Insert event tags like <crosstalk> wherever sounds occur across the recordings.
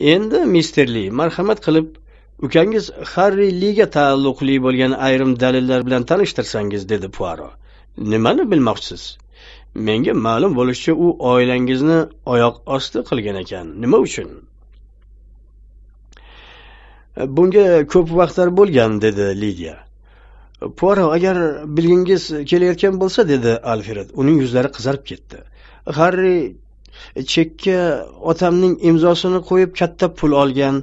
Endi Mister Li, marhamat qilib, ukangiz Harri Liga taalluqli bo'lgan ayrim dalillar bilan tanishtirsangiz, dedi Puaro. Nimani bilmoqchisiz? Menga ma'lum bo'lishicha u oilangizni oyoq osti qilgan ekan. Nima uchun? Bunga ko'p vaqtlar bo'lgan, dedi Lidiya. Puaro, agar bilgingiz kelayotgan bo'lsa, dedi Alfred. Uning yuzlari qizarib ketdi. Harri E, chekka otamning imzosini qo'yib katta pul olgan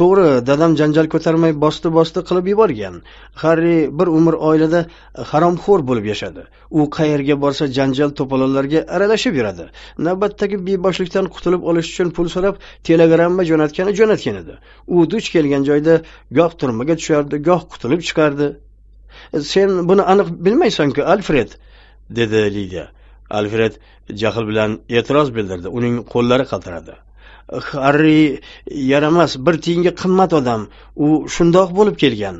to'g'ri dadam janjal ko'tarmay bosdi bosdi qilib yuborgan harri bir umr oilada haromxo'r bo'lib yashadi u qayerga borsa janjal to'polonlarga aralashib yuradi navbatdagi beboshlikdan qutulib olish uchun pul so'rab telegramma jo'natgani jo'natgan edi u duch kelgan joyda goh turmaga tushardi goh qutulib chiqardi e, sen buni aniq bilmaysanku alfred dedi lidiya alfred jahl bilan e'tiroz bildirdi uning qo'llari qaltiradi harri yaramas bir tiyinga qimmat odam u shundoq bo'lib kelgan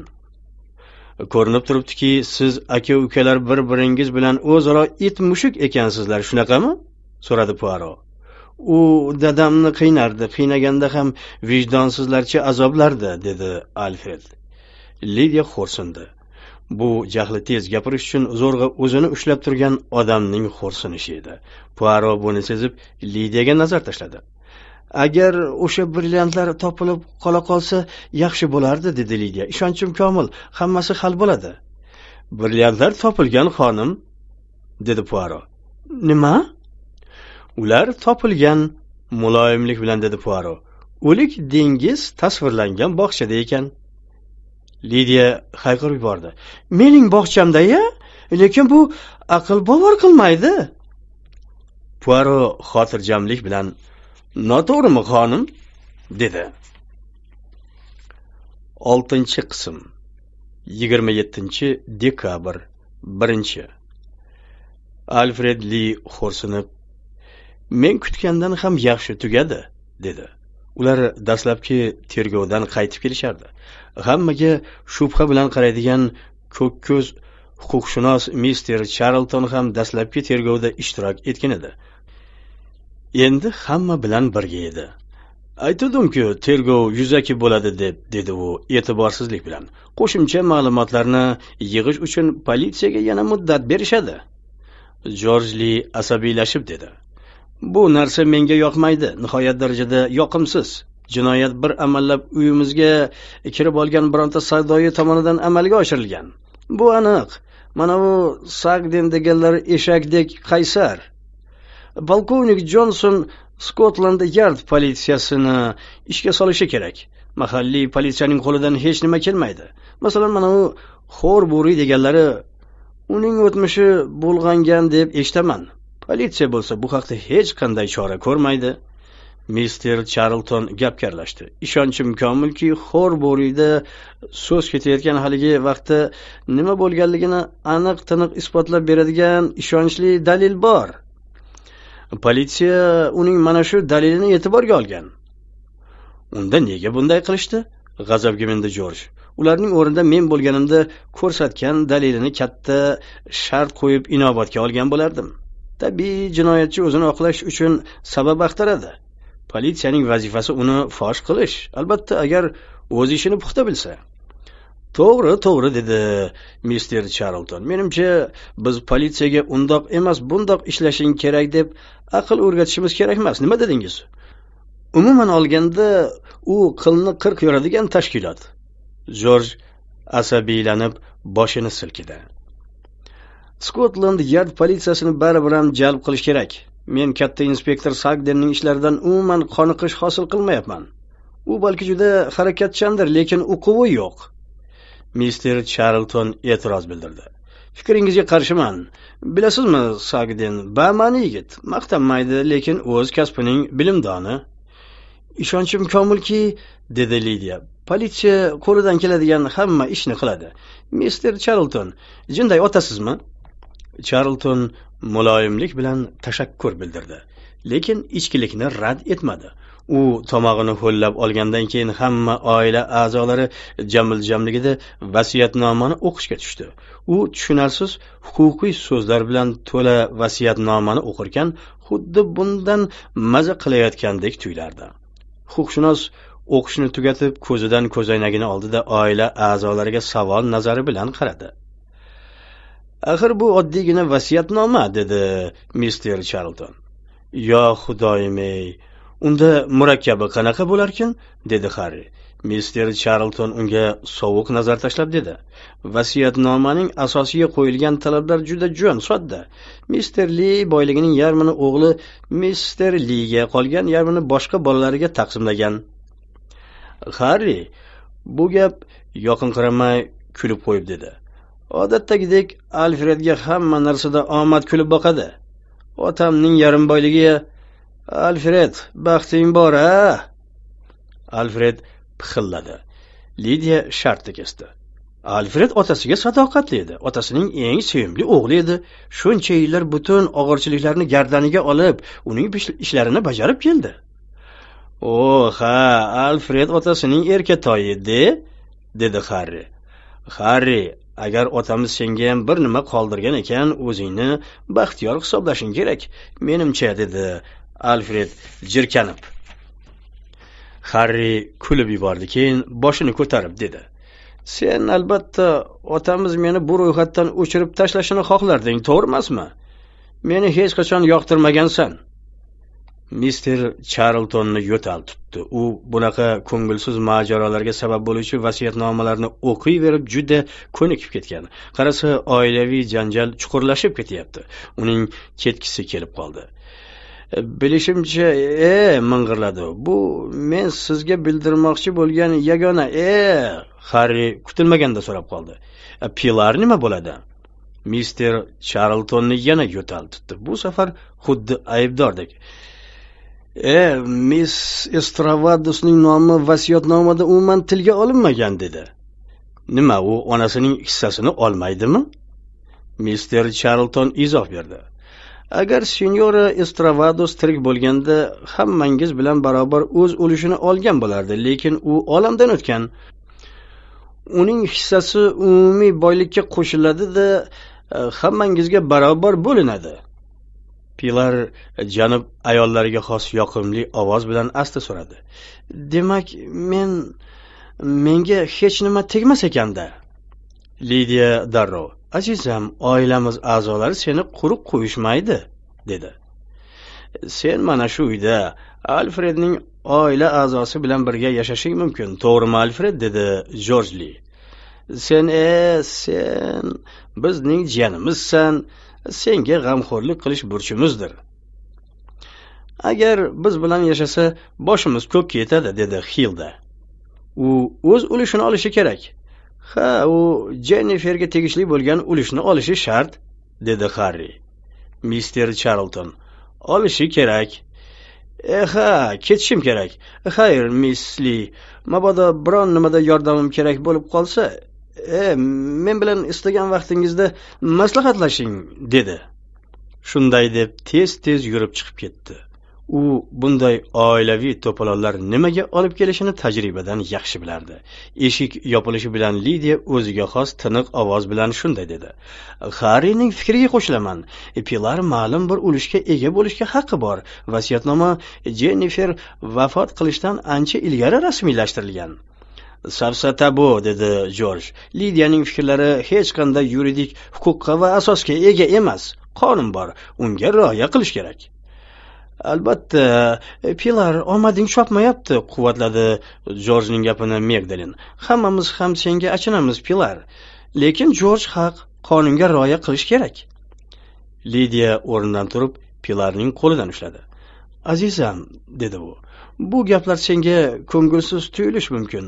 ko'rinib turibdiki siz aka ukalar bir biringiz bilan o'zaro it mushuk ekansizlar shunaqami so'radi puaro u dadamni qiynardi qiynaganda ham vijdonsizlarcha azoblardi dedi alfred lidiya xo'rsindi bu jahli tez gapirish uchun zo'rg'a o'zini ushlab turgan odamning xo'rsinishi edi puaro buni sezib lidiyaga nazar tashladi agar o'sha brilliantlar topilib qola qolsa yaxshi bo'lardi dedi lidiya ishonchim komil hammasi hal bo'ladi brilliantlar topilgan xonim dedi puaro nima ular topilgan muloyimlik bilan dedi puaro o'lik dengiz tasvirlangan bog'chada ekan Lidiya hayqirib yubordi. Mening bog'chamda-ya, lekin bu aql bovar qilmaydi. Puaro xotirjamlik bilan "Noto'g'rimi, xonim?" dedi. oltinchi qism yigirma yettinchi dekabr birinchi Alfred Li xo'rsinib, "Men kutgandan ham yaxshi tugadi", dedi. Ular dastlabki tergovdan qaytib kelishardi. hammaga shubha bilan qaraydigan ko'kko'z huquqshunos mister charlton ham dastlabki tergovda ishtirok etgan edi endi hamma bilan birga edi aytuvdimku tergov yuzaki bo'ladi deb dedi u e'tiborsizlik bilan qo'shimcha ma'lumotlarni yig'ish uchun politsiyaga yana muddat berishadi jorj li asabiylashib dedi bu narsa menga yoqmaydi nihoyat darajada yoqimsiz Jinoyat bir amallab uyimizga kirib olgan bironta savdoyi tomonidan amalga oshirilgan. Bu aniq. Mana bu Sagdin deganlari eshakdek qaysar. Polkovnik Jonson Skotland Yard politsiyasini ishga solishi kerak. Mahalliy politsiyaning qo'lidan hech nima kelmaydi. Masalan, mana u Xorburi deganlari uning o'tmishi bulg'angan deb eshitaman. Politsiya bo'lsa bu haqda hech qanday chora ko'rmaydi. mister charlton gap karlashdi ishonchim komilki xor bo'riyda so'z ketayotgan haligi vaqtda nima bo'lganligini aniq tiniq isbotlab beradigan ishonchli dalil bor politsiya uning mana shu dalilini e'tiborga olgan unda nega bunday qilishdi g'azabga mindi jorj ularning o'rnida men bo'lganimda ko'rsatgan dalilini katta shart qo'yib inobatga olgan bo'lardim tabiiy jinoyatchi o'zini oqlash uchun sabab axtaradi Politsiyaning vazifasi uni fosh qilish. Albatta, agar o'z ishini puxta bilsa. To'g'ri, to'g'ri dedi Mister Charlton. Menimcha, biz politsiyaga undoq emas, bundoq ishlashing kerak deb aql o'rgatishimiz kerak emas. Nima dedingiz? Umuman olganda, u qilni qirq yoradigan tashkilot. Jorj asabiylanib boshini silkidi. Skotland Yard politsiyasini baribir ham jalb qilish kerak. men katta inspektor sagdenning ishlaridan umuman qoniqish hosil qilmayapman u balki juda harakatchandir lekin uquvi yo'q mister charlton e'tiroz bildirdi fikringizga qarshiman bilasizmi sagden bama'ni yigit maqtanmaydi lekin o'z kasbining bilimdoni ishonchim komilki dedi lidiya politsiya qo'lidan keladigan hamma ishni qiladi mister charlton jinday otasizmi charlton muloyimlik bilan tashakkur bildirdi lekin ichkilikni rad etmadi u tomog'ini ho'llab olgandan keyin hamma oila a'zolari jamligida vasiyatnomani o'qishga tushdi u tushunarsiz huquqiy so'zlar bilan to'la vasiyatnomani o'qirkan xuddi bundan maza qilayotgandek tuyulardi huquqshunos o'qishni tugatib ko'zidan ko'zoynagini oldida oila a'zolariga savol nazari bilan qaradi axir bu oddiygina vasiyatnoma dedi mister charlton yo xudoyim ey unda murakkabi qanaqa bo'larkan dedi harri mister charlton unga sovuq nazar tashlab dedi vasiyatnomaning asosiga qo'yilgan talablar juda jo'n sodda mister li boyligining yarmini o'g'li mister liga qolgan yarmini boshqa bolalariga taqsimlagan harri bu gap yoqinqiramay kulib qo'yib dedi odatdagidek alfredga hamma narsada omad kulib boqadi otamning yarim boyligi alfred baxting bor a alfred pixilladi lidiya shartni kesdi alfred otasiga sadoqatli edi otasining eng sevimli o'g'li edi shuncha yillar butun og'irchiliklarni gardaniga olib uning ishlarini bajarib keldi o oh, ha alfred otasining erkatoyi de dedi harri harri agar otamiz senga ham bir nima qoldirgan ekan o'zingni baxtiyor hisoblashing kerak menimcha dedi alfred jirkanib harri kulib yubordi keyin boshini ko'tarib dedi sen albatta otamiz meni bu ro'yxatdan o'chirib tashlashini xohlarding to'g'rimasmi emasmi meni hech qachon yoqtirmagansan mister charltonni yo'tal tutdi u bunaqa ko'ngilsiz mojarolarga sabab bo'luvchi vasiyatnomalarni o'qiyverib juda ko'nikib ketgan qarasa oilaviy janjal chuqurlashib ketyapti uning ketgisi kelib qoldi e, bilishimcha e ming'irladi bu men sizga bildirmoqchi bo'lgan yagona e harri kutilmaganda so'rab qoldi e, pilar nima bo'ladi mister charltonni yana yo'tal tutdi bu safar xuddi aybdordek e miss estravadosning nomi vasiyatnomada umuman tilga olinmagan dedi nima u onasining hissasini olmaydimi mister charlton izoh berdi agar senyora estravados tirik bo'lganda hammangiz bilan barobar o'z ulushini olgan bo'lardi lekin u olamdan o'tgan uning hissasi umumiy boylikka qo'shiladida e, hammangizga barobar bo'linadi pilar janub ayollariga xos yoqimli ovoz bilan asta so'radi demak men menga hech nima tegmas ekanda lidiya darrov azizam oilamiz a'zolari seni quruq qo'yishmaydi dedi sen mana shu uyda alfredning oila a'zosi bilan birga yashashing mumkin to'g'rimi alfred dedi jorjli sen e sen bizning jiyanimizsan senga g'amxo'rlik qilish burchimizdir agar biz bilan yashasa boshimiz ko'p ketadi dedi hilda u o'z ulushini olishi kerak ha u jenniferga tegishli bo'lgan ulushni olishi shart dedi harri mister charlton olishi kerak e ha ketishim kerak xayr miss li mabodo biron nimada yordamim kerak bo'lib qolsa e men bilan istagan vaqtingizda maslahatlashing dedi shunday deb tez tez yurib chiqib ketdi u bunday oilaviy to'polonlar nimaga olib kelishini tajribadan yaxshi bilardi eshik yopilishi bilan lidiya o'ziga xos tiniq ovoz bilan shunday dedi harrining fikriga qo'shilaman pilar ma'lum bir ulushga ega bo'lishga haqqi bor vasiyatnoma jennifer vafot qilishdan ancha ilgari rasmiylashtirilgan safsata bu dedi jorj lidiyaning fikrlari hech qanday yuridik huquqqa va asosga ega emas qonun bor unga rioya qilish kerak albatta e, pilar omading chopmayapti quvvatladi jorjning gapini megdalin hammamiz ham senga achinamiz pilar lekin jorj haq qonunga rioya qilish kerak lidiya o'rnidan turib pilarning qo'lidan ushladi azizam dedi u Bu gaplar senga ko'ngilsiz tuyulishi mumkin.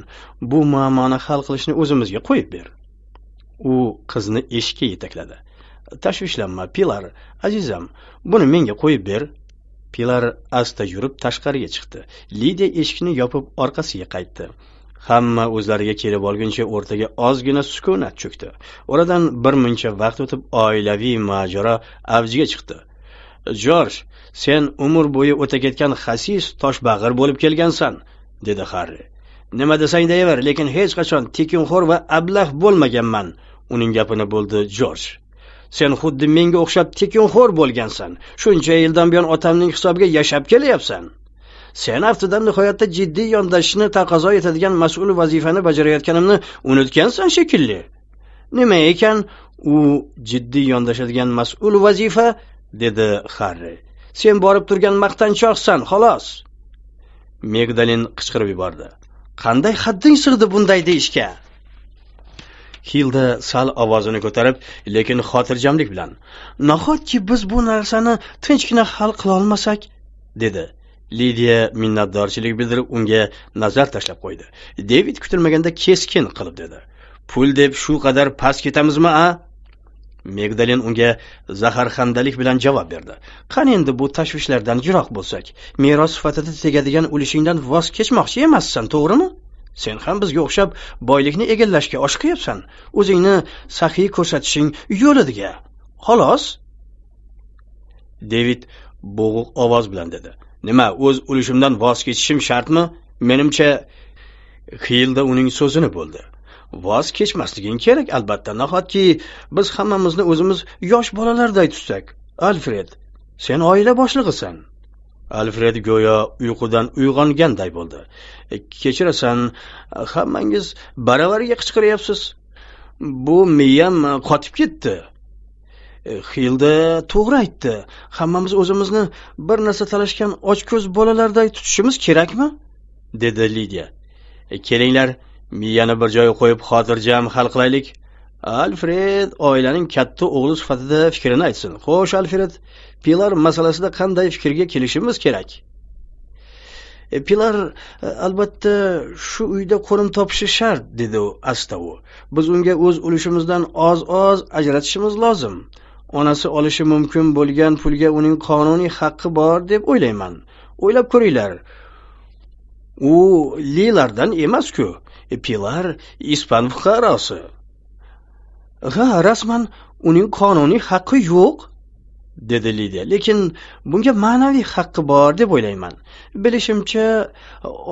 Bu muammoni hal qilishni o'zimizga qo'yib ber. U qizni eshikka yetakladi. Tashvishlanma, Pilar, azizam, buni menga qo'yib ber. Pilar asta yurib tashqariga chiqdi. Lidiya eshikni yopib orqasiga qaytdi. hamma o'zlariga kelib olguncha o'rtaga ozgina sukunat cho'kdi oradan bir muncha vaqt o'tib oilaviy mojaro avjiga chiqdi jorj sen umr bo'yi o'ta ketgan xasis toshbag'ir bo'lib kelgansan dedi harri nima desang deyaver lekin hech qachon tekinxo'r va ablah bo'lmaganman uning gapini bo'ldi jorj sen xuddi menga o'xshab tekinxo'r bo'lgansan shuncha yildan buyon otamning hisobiga yashab kelyapsan sen aftidan nihoyatda jiddiy yondashishni taqozo etadigan mas'ul vazifani bajarayotganimni unutgansan shekilli nima ekan u jiddiy yondashadigan mas'ul vazifa dedi Harri. Sen borib turgan maqtanchoqsan, xolos. Megdalin qichqirib yubordi. Qanday hadding sig'di bunday deyishga? Hilda sal ovozini ko'tarib, lekin xotirjamlik bilan, "Nahotki biz bu narsani tinchgina hal qila olmasak?" dedi. Lidiya minnatdorchilik bildirib unga nazar tashlab qo'ydi. David kutilmaganda keskin qilib dedi. "Pul deb shu qadar past ketamizmi, a?" megdalin unga zaharxandalik bilan javob berdi qani endi bu tashvishlardan yiroq bo'lsak meros sifatida tegadigan ulushingdan voz kechmoqchi emassan to'g'rimi sen ham bizga o'xshab boylikni egallashga oshiqyapsan o'zingni saxiy ko'rsatishing yo'lidiga xolos devid bo'g'iq ovoz bilan dedi nima o'z ulushimdan voz kechishim shartmi menimcha xiyilda uning so'zini bo'ldi voz kechmasliging kerak albatta nahotki biz hammamizni o'zimiz yosh bolalarday tutsak alfred sen oila boshlig'isan alfred go'yo uyqudan uyg'onganday bo'ldi e, kechirasan hammangiz baravariga qichqiryapsiz bu miyam qotib ketdi hilda e, to'g'ri aytdi hammamiz o'zimizni bir narsa talashgan ochko'z bolalarday tutishimiz kerakmi dedi lidiya e, kelinglar miyani bir joyga qo'yib xotirjam hal qilaylik alfred oilaning katta o'g'li sifatida fikrini aytsin xo'sh alfred pilar masalasida qanday fikrga kelishimiz kerak e, pilar e, albatta shu uyda qo'nim topishi shart dedi u asta u biz unga o'z ulushimizdan oz oz ajratishimiz lozim onasi olishi mumkin bo'lgan pulga uning qonuniy haqqi bor deb o'ylayman o'ylab ko'ringlar u lilardan emas-ku Pilar ispan fuqarosi. Ha, rasman uning qonuniy haqqi yo'q, dedi Lidiya. Lekin bunga ma'naviy haqqi bor deb o'ylayman. Bilishimcha,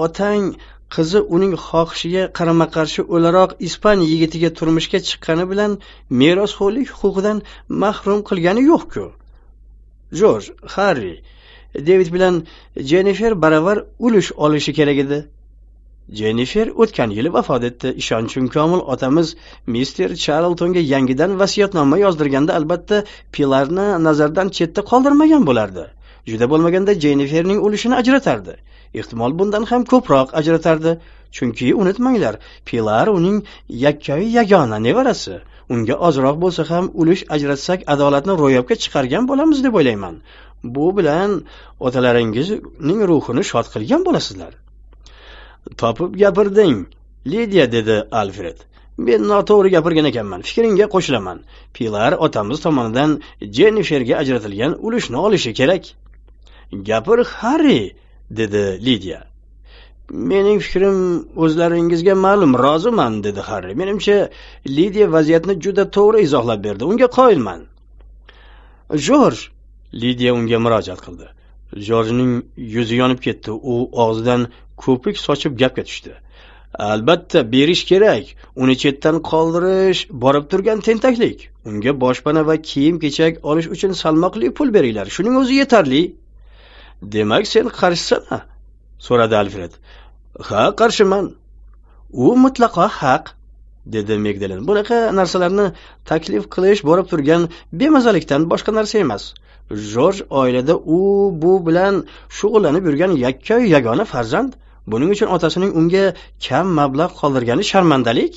otang qizi uning xohishiga qarama-qarshi o'laroq ispan yigitiga turmushga chiqqani bilan merosxo'rlik huquqidan mahrum qilgani yo'q-ku. Jorj, Harri, David bilan Jennifer baravar ulush olishi kerak edi. jennifer o'tgan yili vafot etdi ishonchim komil otamiz mister charltonga yangidan vasiyatnoma yozdirganda albatta pilarni nazardan chetda qoldirmagan bo'lardi juda bo'lmaganda jenniferning ulushini ajratardi ehtimol bundan ham ko'proq ajratardi chunki unutmanglar pilar uning yakkayu yagona nevarasi unga ozroq bo'lsa ham ulush ajratsak adolatni ro'yobga chiqargan bo'lamiz deb o'ylayman bu bilan otalaringizning ruhini shod qilgan bo'lasizlar topib gapirding lidiya dedi alfred men noto'g'ri gapirgan ekanman fikringga qo'shilaman pilar otamiz tomonidan jenniferga ajratilgan ulushni olishi kerak gapir harri dedi lidiya mening fikrim o'zlaringizga ma'lum roziman dedi harri menimcha lidiya vaziyatni juda to'g'ri izohlab berdi unga qoyilman jorj lidiya unga murojaat qildi jorjning yuzi yonib ketdi u og'zidan ko'pik sochib gapga tushdi albatta berish kerak uni chetdan qoldirish borib turgan tentaklik unga boshpana va kiyim kechak olish uchun salmoqli pul beringlar shuning o'zi yetarli demak sen qarshisan so'radi alfred ha qarshiman u mutlaqo haq dedi megdelin bunaqa narsalarni taklif qilish borib turgan bemazalikdan boshqa narsa emas jorj oilada u bu bilan shug'ullanib yurgan yakkayu yagona farzand buning uchun otasining unga kam mablag' qoldirgani sharmandalik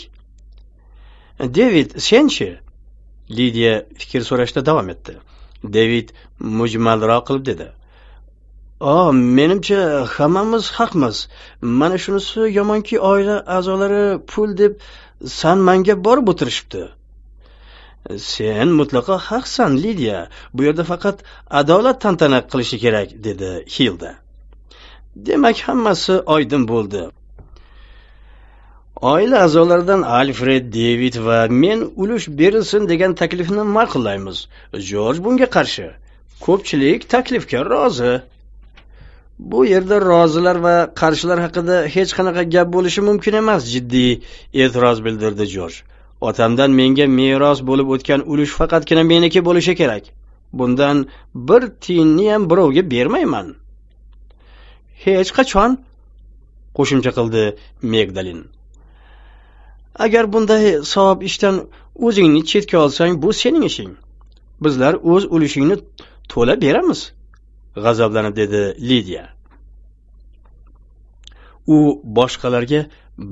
devid senchi lidiya fikr so'rashda davom etdi devid mujmalroq qilib dedi o menimcha hammamiz haqmiz mana shunisi yomonki oila a'zolari pul deb sanmanga borib o'tirishibdi sen mutlaqo haqsan lidiya bu yerda faqat adolat tantana qilishi kerak dedi hilda demak hammasi oydin bo'ldi oila a'zolaridan alfred devid va men ulush berilsin degan taklifni ma'qullaymiz jorj bunga qarshi ko'pchilik taklifga rozi bu yerda rozilar va qarshilar haqida hech qanaqa gap bo'lishi mumkin emas jiddiy e'tiroz bildirdi jorj otamdan menga meros bo'lib o'tgan ulush faqatgina meniki bo'lishi kerak bundan bir tiyinni ham birovga bermayman hech qachon qo'shimcha qildi megdalin agar bunday savob ishdan o'zingni chetga olsang bu sening ishing bizlar o'z ulushingni to'la beramiz g'azablanib dedi lidiya u boshqalarga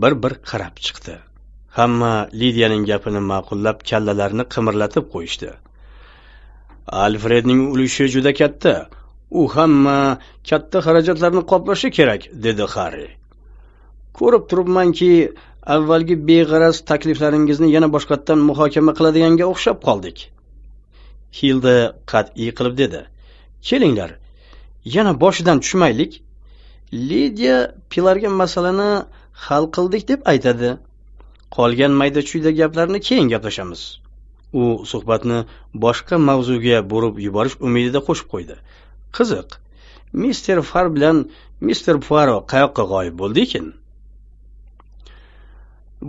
bir bir qarab chiqdi hamma lidiyaning gapini ma'qullab kallalarini qimirlatib qo'yishdi alfredning ulushi juda katta u hamma katta xarajatlarni qoplashi kerak dedi harri ko'rib turibmanki avvalgi beg'araz takliflaringizni yana boshqatdan muhokama qiladiganga o'xshab qoldik hilda qat'iy qilib dedi kelinglar yana boshidan tushmaylik lidiya pilarga masalani hal qildik deb aytadi qolgan mayda chuyda gaplarni keyin gaplashamiz u suhbatni boshqa mavzuga burib yuborish umidida qo'shib qo'ydi qiziq mister far bilan mister puaro qayoqqa g'oyib bo'ldi ekan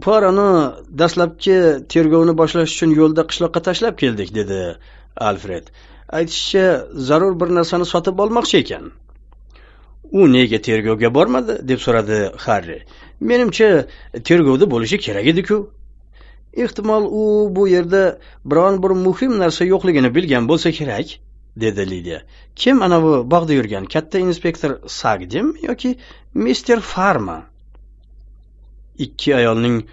puaroni dastlabki tergovni boshlash uchun yo'lda qishloqqa tashlab keldik dedi alfred aytishicha zarur bir narsani sotib olmoqchi ekan u nega tergovga bormadi deb so'radi harri menimcha tergovda bo'lishi kerak edi-ku. ehtimol u bu yerda biron bir muhim narsa yo'qligini bilgan bo'lsa kerak dedi Lidiya. Kim ana bu bog'da yurgan? Katta inspektor Sagdim yoki Mister Farma? Ikki ayolning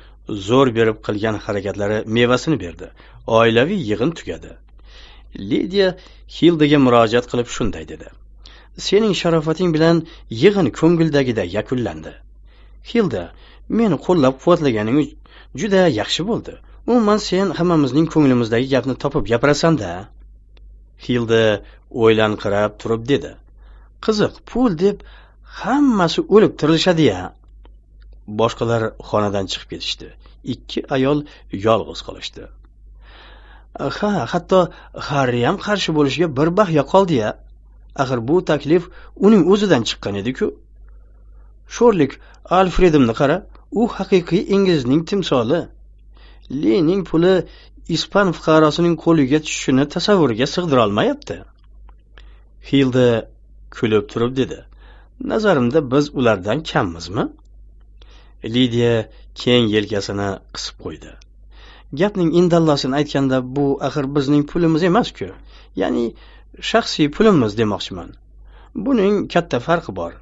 zo'r berib qilgan harakatlari mevasini berdi. Oilaviy yig'in tugadi. Lidiya Hildaga murojaat qilib shunday dedi. Sening sharofating bilan yig'in ko'ngildagiday yakunlandi. Hilda, meni qo'llab-quvvatlaganing juda yaxshi bo'ldi. Umuman sen hammamizning ko'nglimizdagi gapni topib gapirasanda Hilda o'ylanqirab turib dedi. Qiziq, pul deb hammasi o'lib tirilishadi-ya. Boshqalar xonadan chiqib ketishdi. Ikki ayol yolg'iz qolishdi. Ha, hatto Harri ham qarshi bo'lishiga bir bahya qoldi-ya. Axir bu taklif uning o'zidan chiqqan edi-ku. Sho'rlik Alfredimni qara, u haqiqiy ingizning timsoli. Lening puli ispan fuqarosining qo'liga tushishini tasavvuriga sig'dirolmayapti hilda kulib turib dedi nazarimda biz ulardan kammizmi lidiya keng yelkasini qisib qo'ydi gapning indallosini aytganda bu axir bizning pulimiz emasku ya'ni shaxsiy pulimiz demoqchiman buning katta farqi bor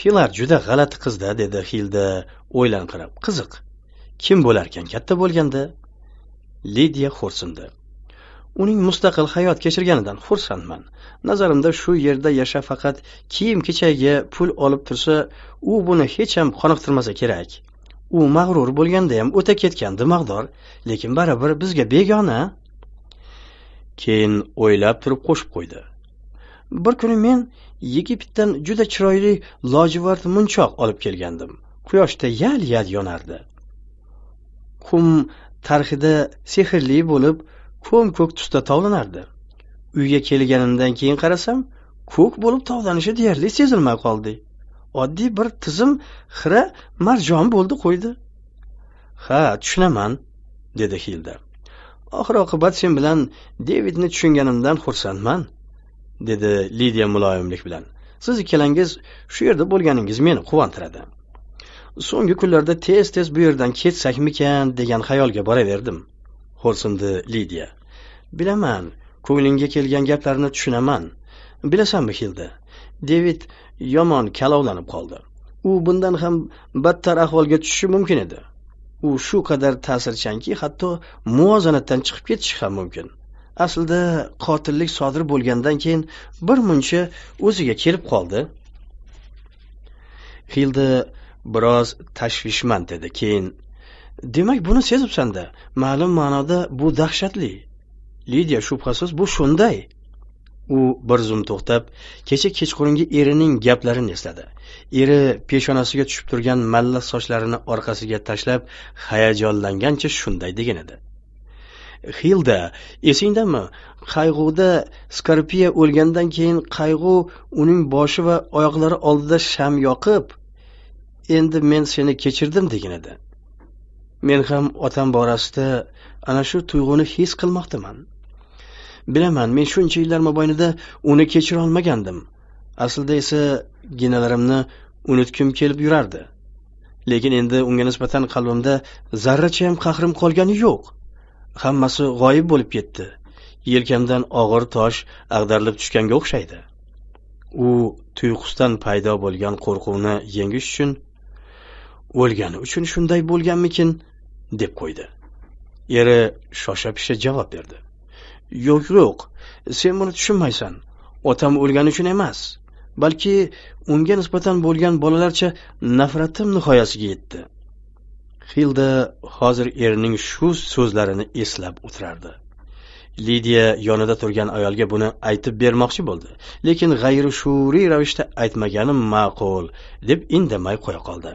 pilar juda g'alati qizda dedi hilda o'ylanqirab qiziq kim bo'larkan katta bo'lganda Lidiya xo'rsindi. Uning mustaqil hayot kechirganidan xursandman. Nazarimda shu yerda yasha faqat kiyim kechagiga pul olib tursa, u buni hech ham qoniqtirmasa kerak. U mag'rur bo'lganda ham o'ta ketgandi mag'dor, lekin baribir bizga begona. Keyin o'ylab turib qo'shib qo'ydi. Bir kuni men yigitdan juda chiroyli lojivard munchoq olib kelgandim. Quyoshda yal-yal yonardi. Qum tarhida sehrli bo'lib ko'm ko'k tusda tovlanardi uyga kelganimdan keyin qarasam ko'k bo'lib tovlanishi deyarli sezilmay qoldi oddiy bir tizim xira marjon bo'ldi qo'ydi ha tushunaman dedi hilda oxir oqibat sen bilan devidni tushunganimdan xursandman dedi lidiya muloyimlik bilan siz ikkalangiz shu yerda bo'lganingiz meni quvontiradi so'nggi kunlarda tez tez bu yerdan ketsakmikan degan xayolga boraverdim xo'rsindi lidiya bilaman ko'nglingga kelgan gaplarni tushunaman bilasanmi hilda devid yomon kalovlanib qoldi u bundan ham battar ahvolga tushishi mumkin edi u shu qadar ta'sirchanki hatto muvozanatdan chiqib ketishi ham mumkin aslida qotillik sodir bo'lgandan keyin bir muncha o'ziga kelib qoldi hilda biroz tashvishman dedi keyin demak buni sezibsanda ma'lum ma'noda bu dahshatli lidiya shubhasiz bu shunday u bir zum to'xtab kecha kechqurungi erining gaplarini esladi eri peshonasiga tushib turgan malla sochlarini orqasiga tashlab hayajonlangancha shunday degan edi hilda esingdami qayg'uda skorpiya o'lgandan keyin qayg'u uning boshi va oyoqlari oldida sham yoqib endi men seni kechirdim degin edi men ham otam borasida ana shu tuyg'uni his qilmoqdaman bilaman men shuncha yillar mobaynida uni kechira olmagandim aslida esa ginalarimni unutgim kelib yurardi lekin endi unga nisbatan qalbimda zarracha ham qahrim qolgani yo'q hammasi g'oyib bo'lib ketdi yelkamdan og'ir tosh ag'darilib tushganga o'xshaydi u tuyqusdan paydo bo'lgan qo'rquvni yengish uchun o'lgani uchun shunday bo'lganmikin deb qo'ydi eri shosha pisha javob berdi yo'q yo'q sen buni tushunmaysan otam o'lgani uchun emas balki unga nisbatan bo'lgan bolalarcha nafratim nihoyasiga yetdi xilda hozir erining shu so'zlarini eslab o'tirardi lidiya yonida turgan ayolga buni aytib bermoqchi bo'ldi lekin g'ayrishuuriy ravishda aytmagani ma'qul deb indamay qo'ya qoldi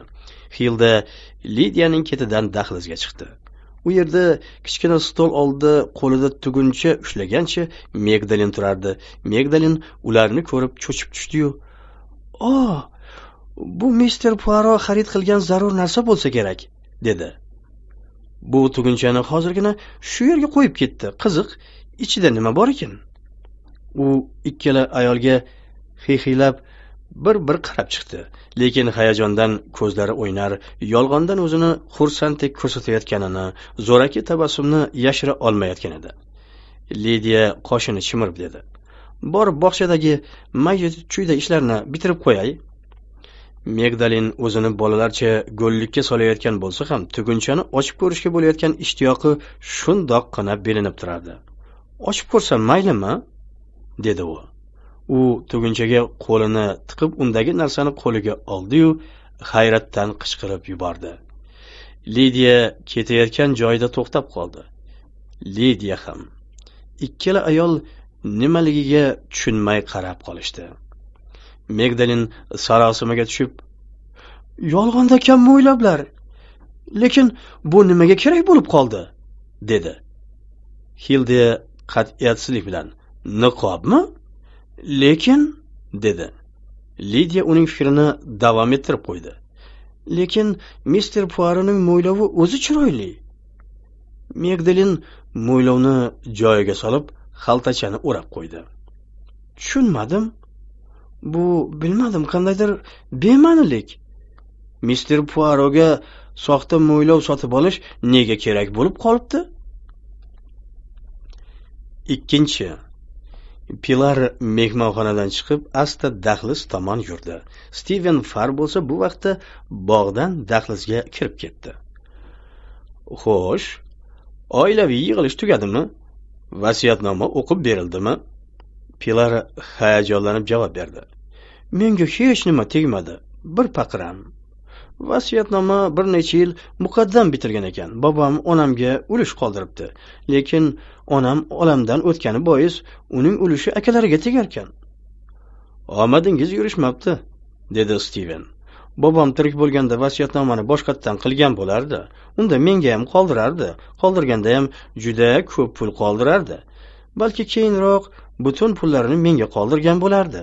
xilda lidiyaning ketidan dahlizga chiqdi u yerda kichkina stol oldida qo'lida tuguncha ushlagancha megdalin turardi megdalin ularni ko'rib cho'chib tushdiyu o bu mister puaro xarid qilgan zarur narsa bo'lsa kerak dedi bu tugunchani hozirgina shu yerga qo'yib ketdi qiziq ichida nima bor ekan u ikkala ayolga hiyhiylab bir bir qarab chiqdi lekin hayajondan ko'zlari o'ynar yolg'ondan o'zini xursanddek ko'rsatayotganini zo'raki tabassumni yashira olmayotgan edi lidiya qoshini chimirib dedi borib bog'chadagi mayit chuyda ishlarni bitirib qo'yay megdalin o'zini bolalarcha go'llikka solayotgan bo'lsa ham tugunchani ochib ko'rishga bo'layotgan ishtiyoqi shundoqqina bilinib turardi ochib ko'rsam maylimi dedi u u tugunchaga qo'lini tiqib undagi narsani qo'liga oldiyu hayratdan qichqirib yubordi lidiya ketayotgan joyida to'xtab qoldi lidiya ham ikkala ayol nimaligiga tushunmay qarab qolishdi megdalin sarosimaga tushib yolg'onda kam mo'ylablar lekin bu nimaga kerak bo'lib qoldi dedi hilde qat'iyatsizlik bilan niqobmi Lekin, dedi. Lidiya uning fikrini davom ettirib qo'ydi. Lekin Mister Puaroning mo'ylovi o'zi chiroyli. Megdelin mo'ylovni joyiga solib, xaltachani o'rab qo'ydi. Tushunmadim. Bu bilmadim qandaydir bema'nilik. Mister Puaroga soxta mo'ylov sotib olish nega kerak bo'lib qolibdi? Ikkinchi Pilar mehmonxonadan chiqib, asta dahliz tomon yurdi. stiven Far bo'lsa bu vaqtda bog'dan dahlizga kirib ketdi. Xo'sh, oilaviy yig'ilish tugadimi? Vasiyatnoma o'qib berildimi? Pilar hayajonlanib javob berdi. Menga hech nima tegmadi, bir paqiram Vasiyatnoma bir necha yil muqaddam bitirgan ekan. Bobom onamga ulush qoldiribdi, lekin Onam olamdan o'tgani bois uning ulushi akalariga tegarkan. Omadingiz yurishmabdi, dedi Steven. Bobom tirik bo'lganda vasiyatnomani boshqatdan qilgan bo'lardi. Unda menga ham qoldirardi. Qoldirganda ham juda ko'p pul qoldirardi. Balki keyinroq butun pullarini menga qoldirgan bo'lardi.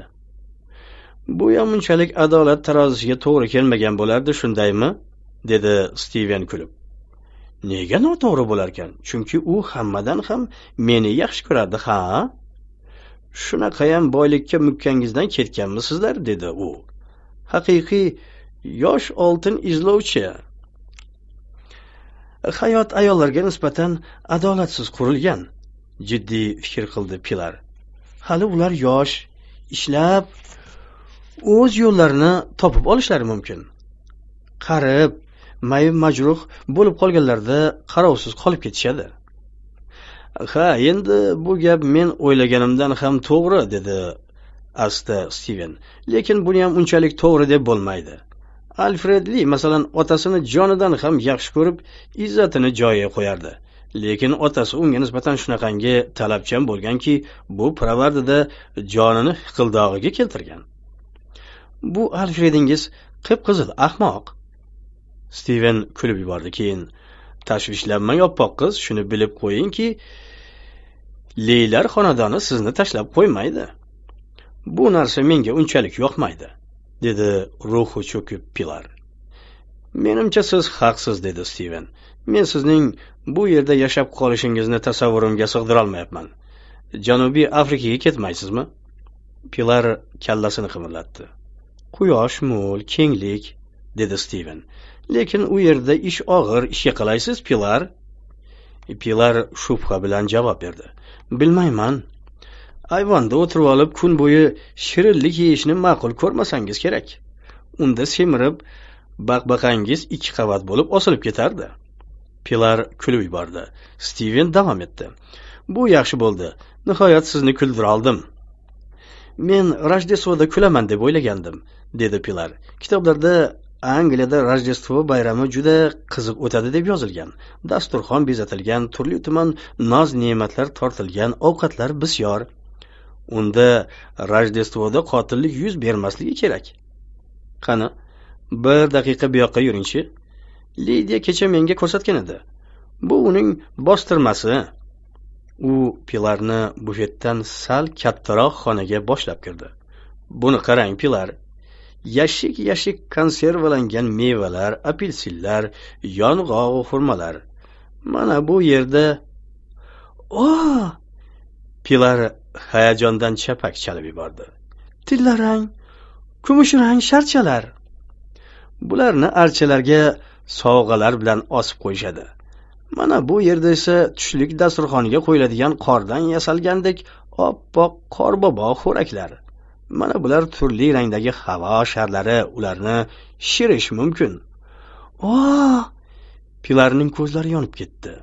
Bu ham unchalik adolat tarozisiga to'g'ri kelmagan bo'lardi, shundaymi? dedi Steven kulib. nega noto'g'ri bo'larkan chunki u hammadan ham meni yaxshi ko'radi ha shunaqayam boylikka mukkangizdan ketganmisizlar dedi u haqiqiy yosh oltin izlovchi hayot ayollarga nisbatan adolatsiz qurilgan jiddiy fikr qildi pilar hali ular yosh ishlab o'z yo'llarini topib olishlari mumkin qarib mayib majruh bo'lib qolganlarda qarovsiz qolib ketishadi ha endi bu gap men o'ylaganimdan ham to'g'ri dedi asta stiven lekin buni ham unchalik to'g'ri deb bo'lmaydi alfred li masalan otasini jonidan ham yaxshi ko'rib izzatini joyiga qo'yardi lekin otasi unga nisbatan shunaqangi talabchan bo'lganki bu pravardida jonini hiqildog'iga keltirgan bu alfredingiz qip qizil ahmoq Steven kulib yubordi keyin tashvishlanmang oppoq qiz shuni bilib qo'yingki leylar xonadoni sizni tashlab qo'ymaydi bu narsa menga unchalik yoqmaydi dedi ruhi cho'kib pilar menimcha siz haqsiz dedi Steven. men sizning bu yerda yashab qolishingizni tasavvurimga sig'dirolmayapman janubiy afrikaga ketmaysizmi pilar kallasini qimirlatdi quyosh mo'l kenglik dedi Steven. lekin u yerda ish og'ir ishga qalaysiz pilar pilar shubha bilan javob berdi bilmayman ayvonda o'tirib olib kun bo'yi shirinlik yeyishni ma'qul ko'rmasangiz kerak unda semirib baqbaqangiz ikki qavat bo'lib osilib ketardi pilar kulib yubordi stiven davom etdi bu yaxshi bo'ldi nihoyat sizni kuldira oldim men rojdestvoda kulaman deb o'ylagandim dedi pilar kitoblarda Angliyada Rojdestvo bayrami juda qiziq o'tadi deb yozilgan. Dasturxon bezatilgan, turli tuman noz ne'matlar tortilgan, ovqatlar bisyor. Unda Rojdestvoda qotillik yuz bermasligi kerak. Qani, bir daqiqa bu yoqqa yuringchi. Lidiya kecha menga ko'rsatgan edi. Bu uning bostirmasi. U Pilarni bufetdan sal kattaroq xonaga boshlab kirdi. Buni qarang, Pilar, yashik yashik konservalangan mevalar apelsinlar yong'og'u xurmalar mana bu yerda o oh, pilar hayajondan chapak chalib yubordi tillarang kumushrang sharchalar bularni archalarga sovg'alar bilan osib qo'yishadi mana bu yerda esa tushlik dasturxonga qo'yiladigan qordan yasalgandek oppoq qorbobo xo'raklar mana bular turli rangdagi havo sharlari ularni shirish mumkin o oh, pilarning ko'zlari yonib ketdi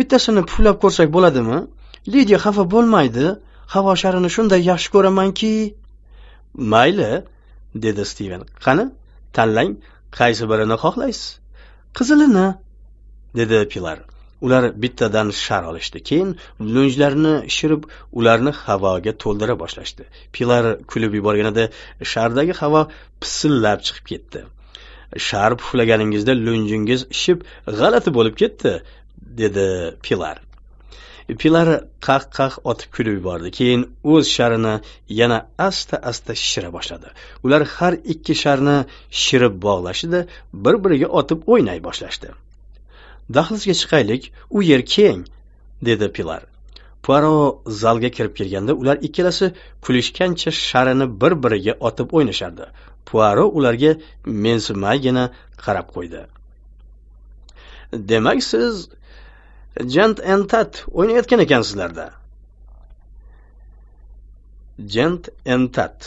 bittasini puflab ko'rsak bo'ladimi lidiya xafa bo'lmaydi havo sharini shunday yaxshi ko'ramanki mayli dedi stiven qani tanlang qaysi birini xohlaysiz qizilini dedi pilar ular bittadan shar olishdi keyin lunjlarini shirib ularni havoga to'ldira boshlashdi pilar kulib yuborganida shardagi havo pisillab chiqib ketdi shar puflaganingizda lunjingiz ishib g'alati bo'lib ketdi dedi pilar pilar qah qah otib kulib yubordi keyin o'z sharini yana asta asta shira boshladi ular har ikki sharni shirib bog'lashdi bir biriga otib o'ynay boshlashdi dahlizga chiqaylik u yer keng dedi pilar puaro zalga kirib kelganda ular ikkalasi kulishgancha sharini bir biriga otib o'ynashardi puaro ularga mensimaygina qarab qo'ydi demak siz jent entat tat o'ynayotgan ekansizlarda jent entat tat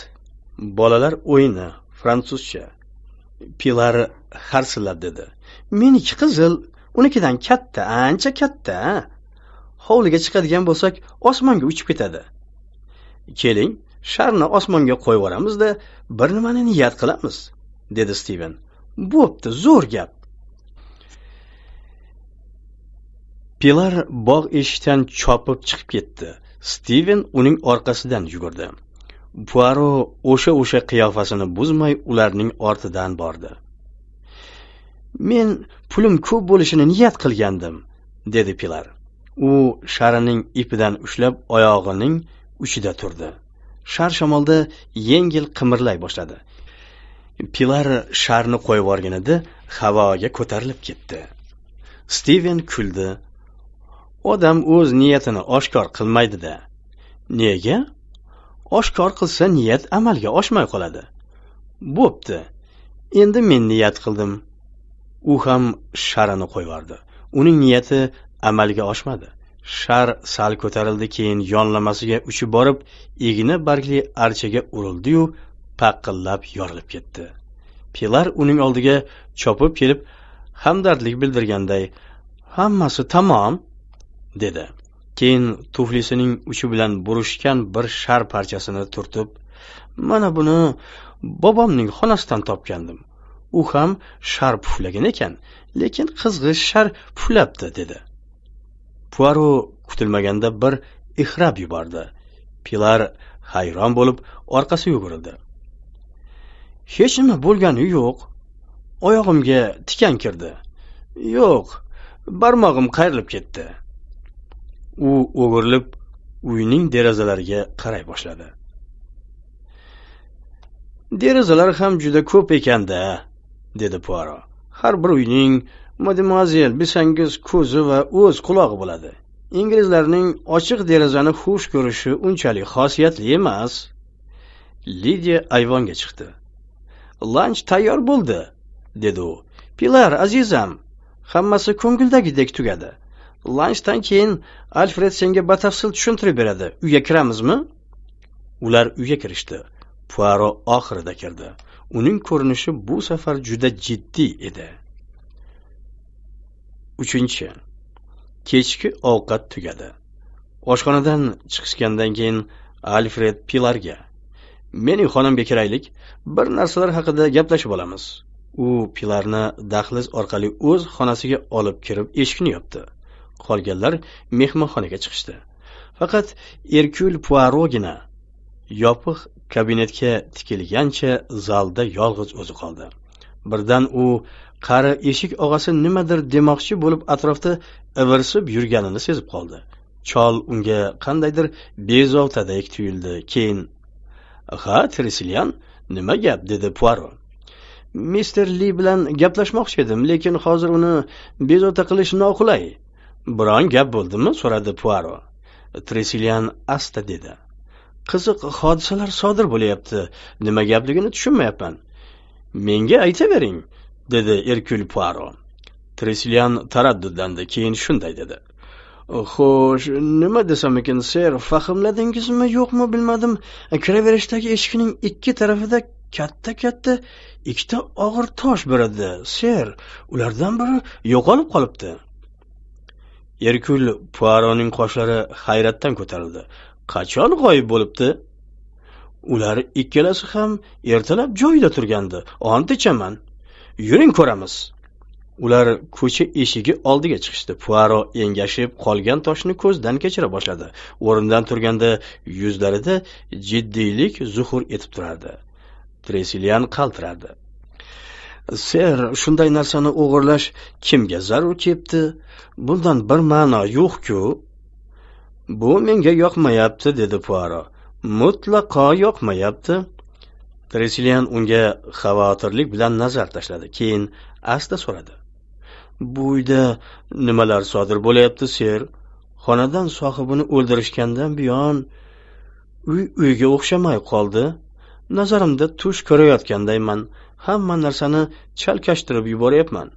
bolalar o'yini fransuzcha pilar harsillab dedi meniki qizil unikidan katta ancha katta hovliga chiqadigan bo'lsak osmonga uchib ketadi keling sharni osmonga qo'yib yuboramizda bir nimani niyat qilamiz dedi stiven bo'pti zo'r gap pilar bog' eshikdan chopib chiqib ketdi stiven uning orqasidan yugurdi puaro o'sha o'sha qiyofasini buzmay ularning ortidan bordi men pulim ko'p bo'lishini niyat qilgandim dedi pilar u sharining ipidan ushlab oyog'ining uchida turdi shar shamolda yengil qimirlay boshladi pilar sharni qo'yib yuborganida havoga ko'tarilib ketdi stiven kuldi odam o'z niyatini oshkor qilmaydida nega oshkor qilsa niyat amalga oshmay qoladi bo'pti endi men niyat qildim u ham sharani qo'yvordi uning niyati amalga oshmadi shar sal ko'tarildi keyin yonlamasiga uchib borib igna bargli archaga urildiyu paqillab yorilib ketdi pilar uning oldiga chopib kelib hamdardlik bildirganday hammasi tamom dedi keyin tuflisining uchi bilan burishgan bir shar parchasini turtib mana buni bobomning xonasidan topgandim u ham shar puflagan ekan lekin qizg'ish shar puflabdi dedi puaro kutilmaganda bir ihrab yubordi pilar hayron bo'lib orqasi yugurildi hech nima bo'lgani yo'q oyog'imga tikan kirdi yo'q barmog'im qayrilib ketdi u o'girilib uyning derazalariga qaray boshladi derazalar ham juda ko'p ekanda dedi puaro har bir uyning mademoazel bilsangiz ko'zi va o'z qulog'i bo'ladi inglizlarning ochiq derazani xush ko'rishi unchalik xosiyatli emas lidiya ayvonga chiqdi lanch tayyor bo'ldi dedi u pilar azizam hammasi ko'ngildagidek tugadi lanchdan keyin alfred senga batafsil tushuntirib beradi uyga kiramizmi ular uyga kirishdi puaro oxirida kirdi uning ko'rinishi bu safar juda jiddiy edi uchinchi kechki ovqat tugadi oshxonadan chiqishgandan keyin alfred pilarga mening xonamga kiraylik bir narsalar haqida gaplashib olamiz u pilarni dahliz orqali o'z xonasiga olib kirib eshikni yopdi qolganlar mehmonxonaga chiqishdi faqat erkul puarogina yopiq kabinetga tikilgancha zalda yolg'iz o'zi qoldi birdan u qari eshik og'asi nimadir demoqchi bo'lib atrofda ivirsib yurganini sezib qoldi chol unga qandaydir bezovtadek tuyuldi keyin ha tirisilyan nima gap dedi puaro mister li bilan gaplashmoqchi edim lekin hozir uni bezovta qilish noqulay biron gap bo'ldimi so'radi puaro tirisilyan asta dedi qiziq hodisalar sodir bo'lyapti nima gapligini tushunmayapman menga aytavering dedi erkul puaro trislian taraddudlandi keyin shunday dedi xo'sh nima desam ekan ser fahmladingizmi yo'qmi bilmadim kiraverishdagi eshikning ikki tarafida katta katta ikkita og'ir tosh edi ser ulardan biri yo'qolib qolibdi erkul puaroning qoshlari hayratdan ko'tarildi qachon g'oyib bo'libdi ular ikkalasi ham ertalab joyida turgandi ont ichaman yuring ko'ramiz ular ko'cha eshigi oldiga chiqishdi puaro engashib qolgan toshni ko'zdan kechira boshladi o'rnidan turganda yuzlarida jiddiylik zuhur etib turardi tresilyan qaltirardi ser shunday narsani o'g'irlash kimga zarur kepti bundan bir ma'no yo'qku bu menga yoqmayapti dedi puaro mutlaqo yoqmayapti tresilyan unga xavotirlik bilan nazar tashladi keyin asta so'radi bu uyda nimalar sodir bo'lyapti ser xonadon sohibini o'ldirishgandan buyon uy uyga o'xshamay qoldi nazarimda tush ko'rayotgandayman hamma narsani chalkashtirib yuboryapman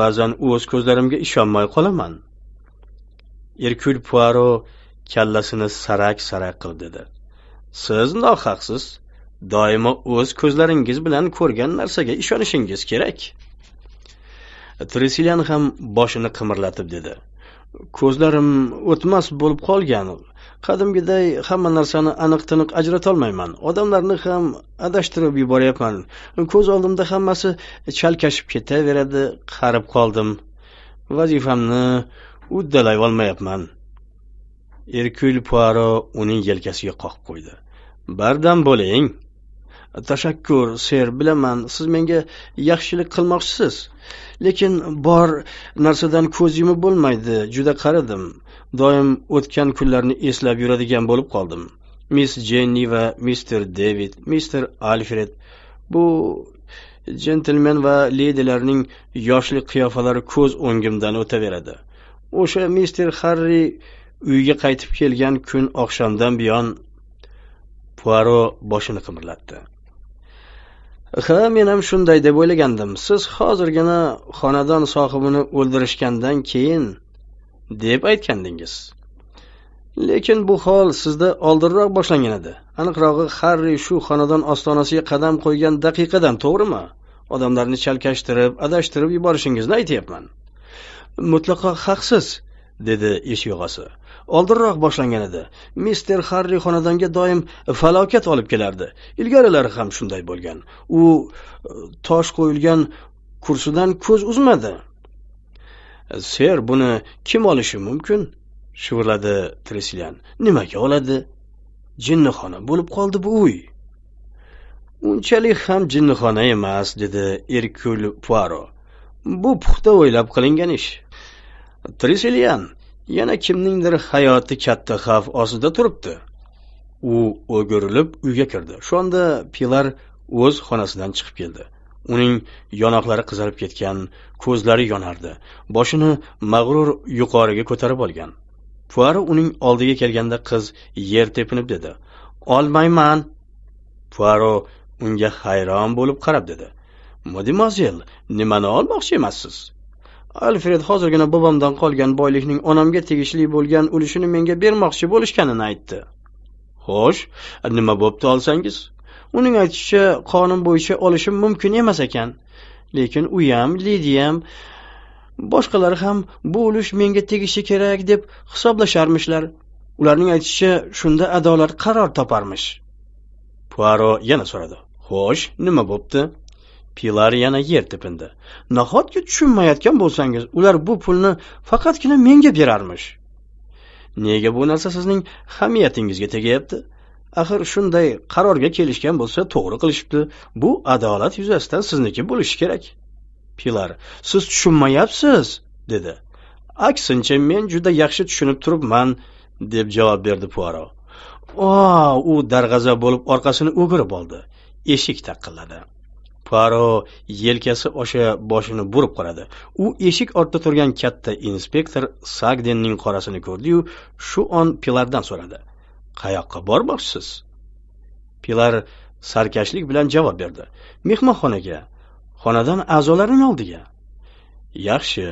ba'zan o'z ko'zlarimga ishonmay qolaman erkul puaro kallasini sarak-sarak qilib dedi. Siz nohaqsiz. Doimo o'z ko'zlaringiz bilan ko'rgan narsaga ishonishingiz kerak. Tresilyan ham boshini qimirlatib dedi. Ko'zlarim o'tmas bo'lib qolgan. Qadimgiday hamma narsani aniq tiniq ajrata olmayman. Odamlarni ham adashtirib yuboryapman. Ko'z oldimda hammasi chalkashib ketaveradi, qarib qoldim. Vazifamni uddalay olmayapman. erkul puaro uning yelkasiga qoqib qo'ydi bardam bo'ling tashakkur ser bilaman siz menga yaxshilik qilmoqchisiz lekin bor narsadan ko'z yumib bo'lmaydi juda qaridim doim o'tgan kunlarni eslab yuradigan bo'lib qoldim miss jenni va mister devid mister alfred bu jentelmen va ledilarning yoshlik qiyofalari ko'z o'ngimdan o'taveradi o'sha mister harri uyga qaytib kelgan kun oqshomdan buyon puaro boshini qimirlatdi ha men ham shunday deb o'ylagandim siz hozirgina xonadon sohibini o'ldirishgandan keyin deb aytgandingiz lekin bu hol sizda oldinroq boshlangan edi aniqrog'i harri shu xonadon ostonasiga qadam qo'ygan daqiqadan to'g'rimi odamlarni chalkashtirib adashtirib yuborishingizni aytyapman mutlaqo haqsiz dedi ish yo'g'osi oldinroq boshlangan edi mister harri xonadonga doim falokat olib kelardi ilgarilari ham shunday bo'lgan u e, tosh qo'yilgan kursidan ko'z uzmadi ser buni kim olishi mumkin shivirladi tresilyan nimaga oladi jinnixona bo'lib qoldi bu uy unchalik ham jinnixona emas dedi erkul puaro bu puxta o'ylab qilingan ish Trisilyan yana kimningdir hayoti katta xavf ostida turibdi u o'girilib uyga kirdi shu onda pilar o'z xonasidan chiqib keldi uning yonoqlari qizarib ketgan ko'zlari yonardi boshini mag'rur yuqoriga ko'tarib olgan puaro uning oldiga kelganda qiz yer tepinib dedi olmayman puaro unga hayron bo'lib qarab dedi modimozel nimani olmoqchi emassiz Alfred hozirgina bobomdan qolgan boylikning onamga tegishli bo'lgan ulushini menga bermoqchi bo'lishganini aytdi. Xo'sh, nima bo'pti olsangiz? Uning aytishicha qonun bo'yicha olishim mumkin emas ekan. Lekin uyam Lidiyam boshqalari ham bu ulush menga tegishi kerak deb hisoblasharmishlar. Ularning aytishicha shunda adolat qaror toparmish. Puaro yana so'radi. Xo'sh, nima bo'pti? Pilar yana yer tepindi. Nahotki tushunmayotgan bo'lsangiz, ular bu pulni faqatgina menga berarmish. Nega bu narsa sizning hamiyatingizga tegyapti? Axir shunday qarorga kelishgan bo'lsa, to'g'ri qilishibdi. Bu adolat yuzasidan sizniki bo'lishi kerak. Pilar, siz tushunmayapsiz, dedi. Aksincha men juda yaxshi tushunib turibman, deb javob berdi Puaro. O, u darg'aza bo'lib orqasini o'girib oldi. Eshik taqilladi. paro yelkasi osha boshini burib qaradi u eshik ortida turgan katta inspektor sagdenning qorasini ko'rdiyu shu on pilardan so'radi qayoqqa bormoqchisiz pilar sarkashlik bilan javob berdi mehmonxonaga xonadan a'zolarini oldiga yaxshi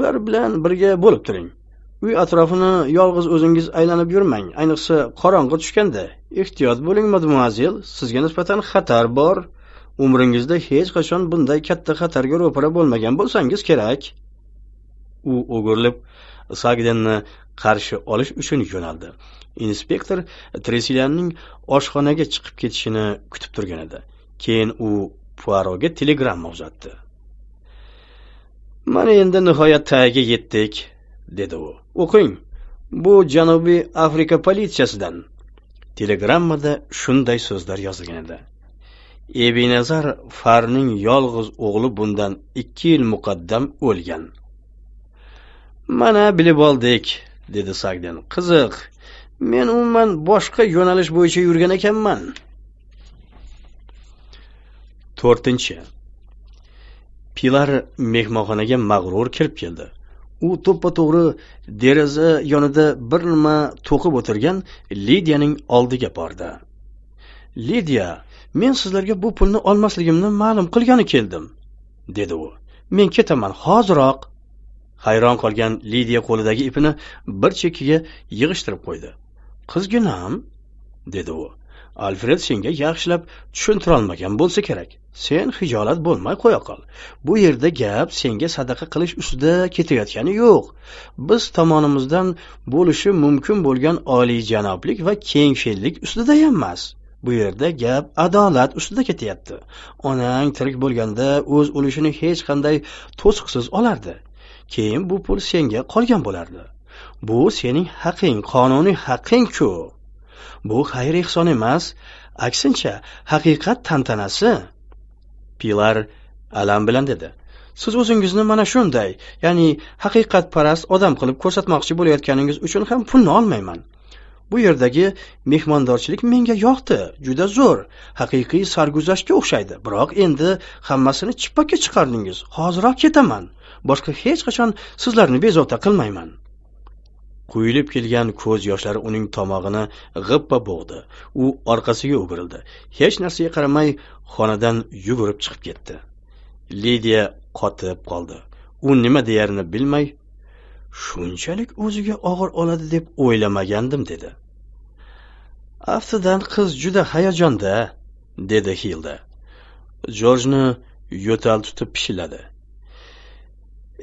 ular bilan birga bo'lib turing uy atrofini yolg'iz o'zingiz aylanib yurmang ayniqsa qorong'i tushganda ehtiyot bo'ling mademoazel sizga nisbatan xatar bor Umringizda hech qachon bunday katta xatarga ro'para bo'lmagan bo'lsangiz kerak. U o'girilib Sagdenni qarshi olish uchun yo'naldi. Inspektor Tresilyanning oshxonaga chiqib ketishini kutib turgan edi. Keyin u Puaroga telegramma uzatdi. Mana endi nihoyat tagiga yetdik, dedi u. O'qing. Bu Janubiy Afrika politsiyasidan. Telegrammada shunday so'zlar yozilgan edi. Ebinazar Farning yolg'iz o'g'li bundan 2 yil muqaddam o'lgan. Mana bilib oldik, dedi Sagden. Qiziq. Men umuman boshqa yo'nalish bo'yicha yurgan ekanman. 4. Pilar mehmonxonaga mag'rur kirib keldi. U to'ppa-to'g'ri deraza yonida bir nima to'qib o'tirgan Lidiyaning oldiga bordi. Lidiya men sizlarga bu pulni olmasligimni ma'lum qilgani keldim dedi u men ketaman hoziroq hayron qolgan lidiya qo'lidagi ipini bir chekkaga yig'ishtirib qo'ydi qizginam dedi u alfred senga yaxshilab tushuntirolmagan bo'lsa kerak sen hijolat bo'lmay qo'ya qol bu yerda gap senga sadaqa qilish ustida ketayotgani yo'q biz tomonimizdan bo'lishi mumkin bo'lgan oliyjanoblik va kengfe'llik ustida emas Bu yerda gap adolat ustida ketyapti. Onang tirik bo'lganda o'z ulushini hech qanday to'siqsiz olardi. Keyin bu pul senga qolgan bo'lardi. Bu sening haqing, qonuniy haqing-ku. Bu xayr ihson emas, aksincha haqiqat tantanasi. Pilar alam bilan dedi. Siz o'zingizni mana shunday, ya'ni haqiqatparast odam qilib ko'rsatmoqchi bo'layotganingiz uchun ham pulni olmayman. Bu yerdagi mehmondorchilik menga yoqdi, juda zo'r. Haqiqiy sarguzashtga o'xshaydi. Biroq endi hammasini chippakka chiqardingiz. Hoziroq ketaman. Boshqa hech qachon sizlarni bezovta qilmayman. Quyilib kelgan ko'z yoshlari uning tomog'ini g'ippa bo'g'di. U orqasiga o'girildi. Hech narsaga qaramay xonadan yugurib chiqib ketdi. Lidiya qotib qoldi. U nima deyarini bilmay shunchalik o'ziga og'ir oladi deb o'ylamagandim dedi aftidan qiz juda hayajonda dedi hilda jorjni yo'tal tutib pishilladi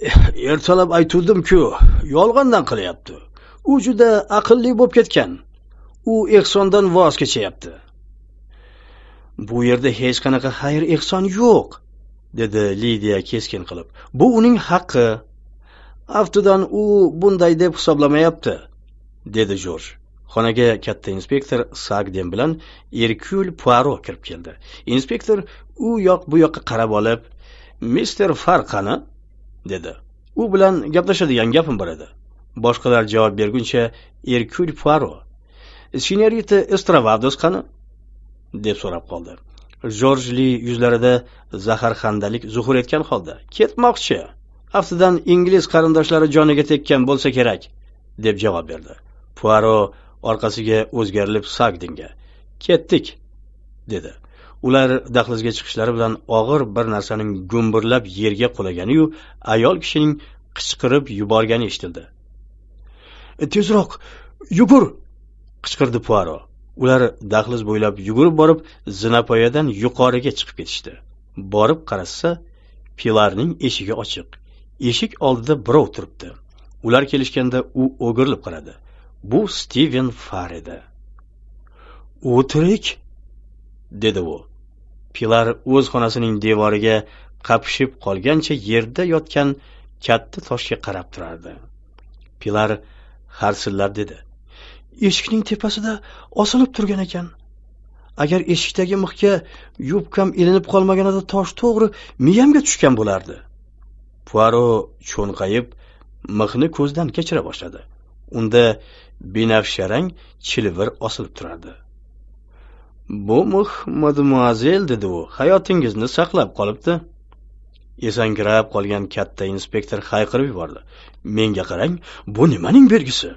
<laughs> ertalab aytuvdimku ku yolg'ondan qilyapti u juda aqlli bo'lib ketgan u ehsondan voz kechyapti bu yerda hech qanaqa xayr ehson yo'q dedi lidiya keskin qilib bu uning haqqi aftidan u bunday deb hisoblamayapti dedi jorj xonaga katta inspektor sagden bilan erkul puaro kirib keldi inspektor u yoq bu yoqqa qarab olib mister far qani dedi u bilan gaplashadigan gapim bor edi boshqalar javob berguncha erkul puaro sinerita estravados qani deb so'rab qoldi jorjli yuzlarida zaharxandalik zuhur etgan holda ketmoqchi aftidan ingliz qarindoshlari joniga tekkan bo'lsa kerak deb javob berdi puaro orqasiga o'zgarilib sagdinga ketdik dedi ular dahlizga chiqishlari bilan og'ir bir narsaning gumburlab yerga qulaganiyu ayol kishining qichqirib yuborgani eshitildi tezroq yugur qichqirdi puaro ular dahliz bo'ylab yugurib borib zinapoyadan yuqoriga chiqib ketishdi borib qarasa pilarning eshigi ochiq eshik oldida birov turibdi ular kelishganda u o'girilib qaradi bu stiven far edi u tirik dedi u pilar o'z xonasining devoriga qapishib qolgancha yerda yotgan katta toshga qarab turardi pilar harsillab dedi eshikning tepasida osilib turgan ekan agar eshikdagi mixga yubkam ilinib qolmaganida tosh to'g'ri miyamga tushgan bo'lardi puaro cho'nqayib mixni ko'zdan kechira boshladi unda binafsharang chilvir osilib turardi bu mix mademoazel dedi u hayotingizni saqlab qolibdi esankirab qolgan katta inspektor hayqirib yubordi menga qarang bu nimaning belgisi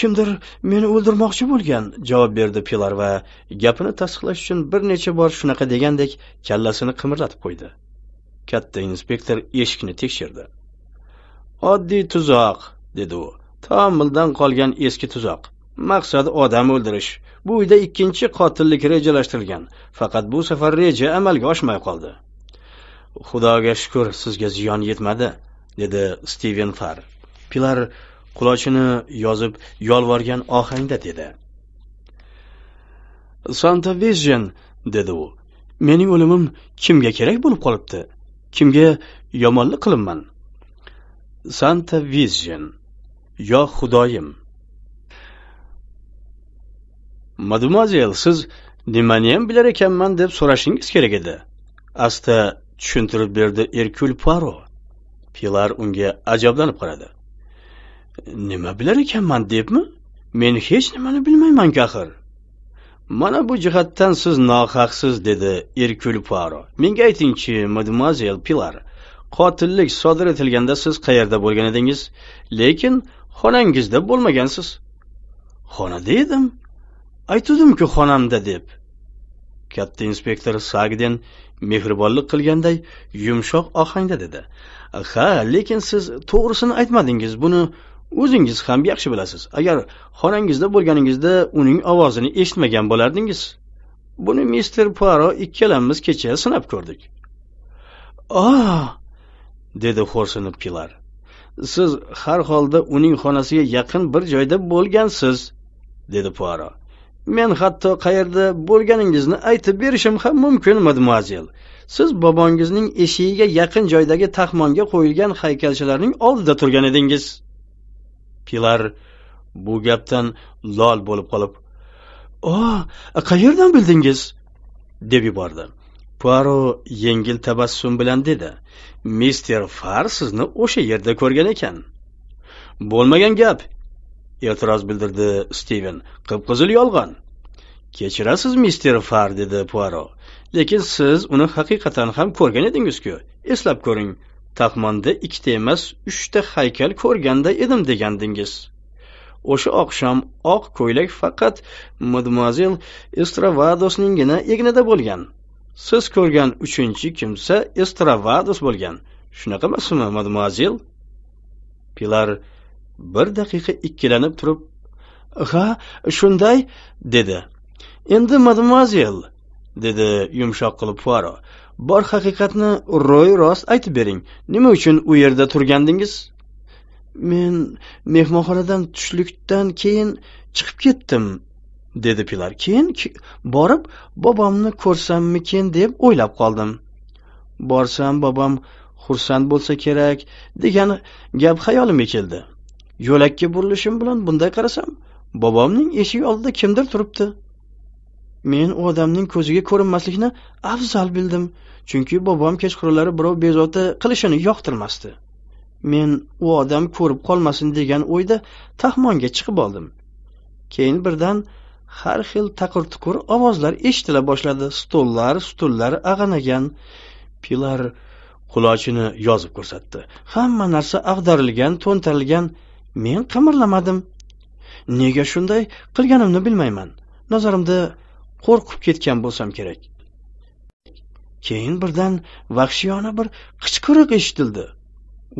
kimdir meni o'ldirmoqchi bo'lgan javob berdi pilar va gapini tasdiqlash uchun bir necha bor shunaqa degandek kallasini qimirlatib qo'ydi Katta inspektor eshikni tekshirdi. Oddiy tuzoq, dedi u. Tomildan qolgan eski tuzoq. Maqsad odam o'ldirish. Bu uyda ikkinchi qotillik rejalashtirilgan, faqat bu safar reja amalga oshmay qoldi. Xudoga shukr, sizga ziyon yetmadi, dedi Steven Far. Pilar qulochini yozib yolvorgan ohangda dedi. Santa Vision, dedi u. Mening o'limim kimga kerak bo'lib qolibdi? kimga yomonlik qilibman santa vision yo xudoyim madumazel siz nimaniyam bilar ekanman deb so'rashingiz kerak edi asta tushuntirib berdi erkul paro pilar unga ajablanib qaradi nima bilar ekanman debmi men hech nimani bilmaymanku axir mana bu jihatdan siz nohaqsiz dedi erkul poro menga aytingchi mademoazel pilar qotillik sodir etilganda siz qayerda bo'lgan edingiz lekin xonangizda bo'lmagansiz xonada edim aytuvdimku xonamda deb katta inspektor sagden mehribonlik qilganday yumshoq ohangda dedi ha lekin siz to'g'risini aytmadingiz buni O'zingiz ham yaxshi bilasiz. Agar xonangizda bo'lganingizda uning ovozini eshitmagan bo'lardingiz. Buni Mister Poirot ikkalamiz kecha sinab ko'rdik. "Ah!" dedi xo'rsinib Pilar. "Siz har holda uning xonasiga yaqin bir joyda bo'lgansiz", dedi Poirot. "Men hatto qayerda bo'lganingizni aytib berishim ham mumkin, mademoiselle. Siz bobongizning eshigiga yaqin joydagi taxmonga qo'yilgan haykalchalarning oldida turgan edingiz." pilar bu gapdan lol bo'lib qolib o qayerdan bildingiz deb yubordi puaro yengil tabassum bilan dedi mister far sizni o'sha yerda ko'rgan ekan bo'lmagan gap e'tiroz bildirdi stiven qip qizil yolg'on kechirasiz mister far dedi puaro lekin siz uni haqiqatan ham ko'rgan edingiz-ku eslab ko'ring taqmonda ikkita emas uchta haykal ko'rganda edim degandingiz o'sha oqshom oq ko'ylak faqat madmazel estravadosninggina egnida bo'lgan siz ko'rgan uchinchi kimsa estravados bo'lgan shunaqa emasmi madmazel pilar bir daqiqa ikkilanib turib ha shunday dedi endi mademuazel dedi yumshoq qilib puaro bor haqiqatni ro'y rost aytib bering nima uchun u yerda turgandingiz men mehmonxonadan tushlikdan keyin chiqib ketdim dedi pilar keyin borib bobomni ko'rsammikin deb o'ylab qoldim borsam bobom xursand bo'lsa kerak degan gap xayolimga keldi yo'lakka burilishim bilan bunday qarasam bobomning eshigi oldida kimdir turibdi Men u odamning ko'ziga ko'rinmaslikni afzal bildim, chunki bobom kechqurunlari birov bezovta qilishini yoqtirmasdi. Men u odam ko'rib qolmasin degan o'yda taxmonga chiqib oldim. Keyin birdan har xil taqir-tuqur ovozlar eshitila boshladi. Stollar, stullar ag'anagan, pilar qulochini yozib ko'rsatdi. Hamma narsa ag'darilgan, to'ntarilgan. Men qimirlamadim. Nega shunday qilganimni bilmayman. Nazarimda qo'rqib ketgan bo'lsam kerak keyin birdan vahshiyona bir qichqiriq eshitildi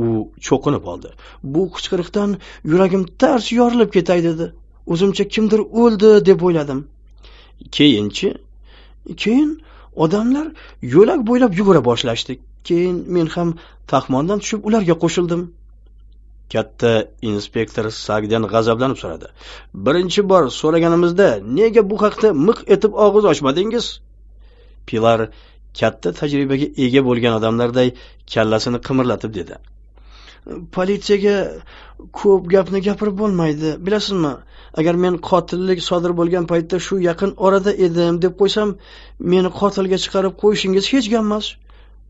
u cho'qinib oldi bu qichqiriqdan yuragim tars yorilib ketay dedi o'zimcha kimdir o'ldi deb o'yladim keyinchi keyin odamlar yo'lak bo'ylab yugura boshlashdi keyin men ham taxmondan tushib ularga qo'shildim Katta inspektor Sagdan g'azablanib so'radi. Birinchi bor so'raganimizda nega bu haqda miq etib og'iz ochmadingiz? Pilar katta tajribaga ega bo'lgan odamlarday kallasini qimirlatib dedi. Politsiyaga ko'p gapni gapirib bo'lmaydi, bilasizmi? Agar men qotillik sodir bo'lgan paytda shu yaqin orada edim deb qo'ysam, meni qotilga chiqarib qo'yishingiz hech gap emas.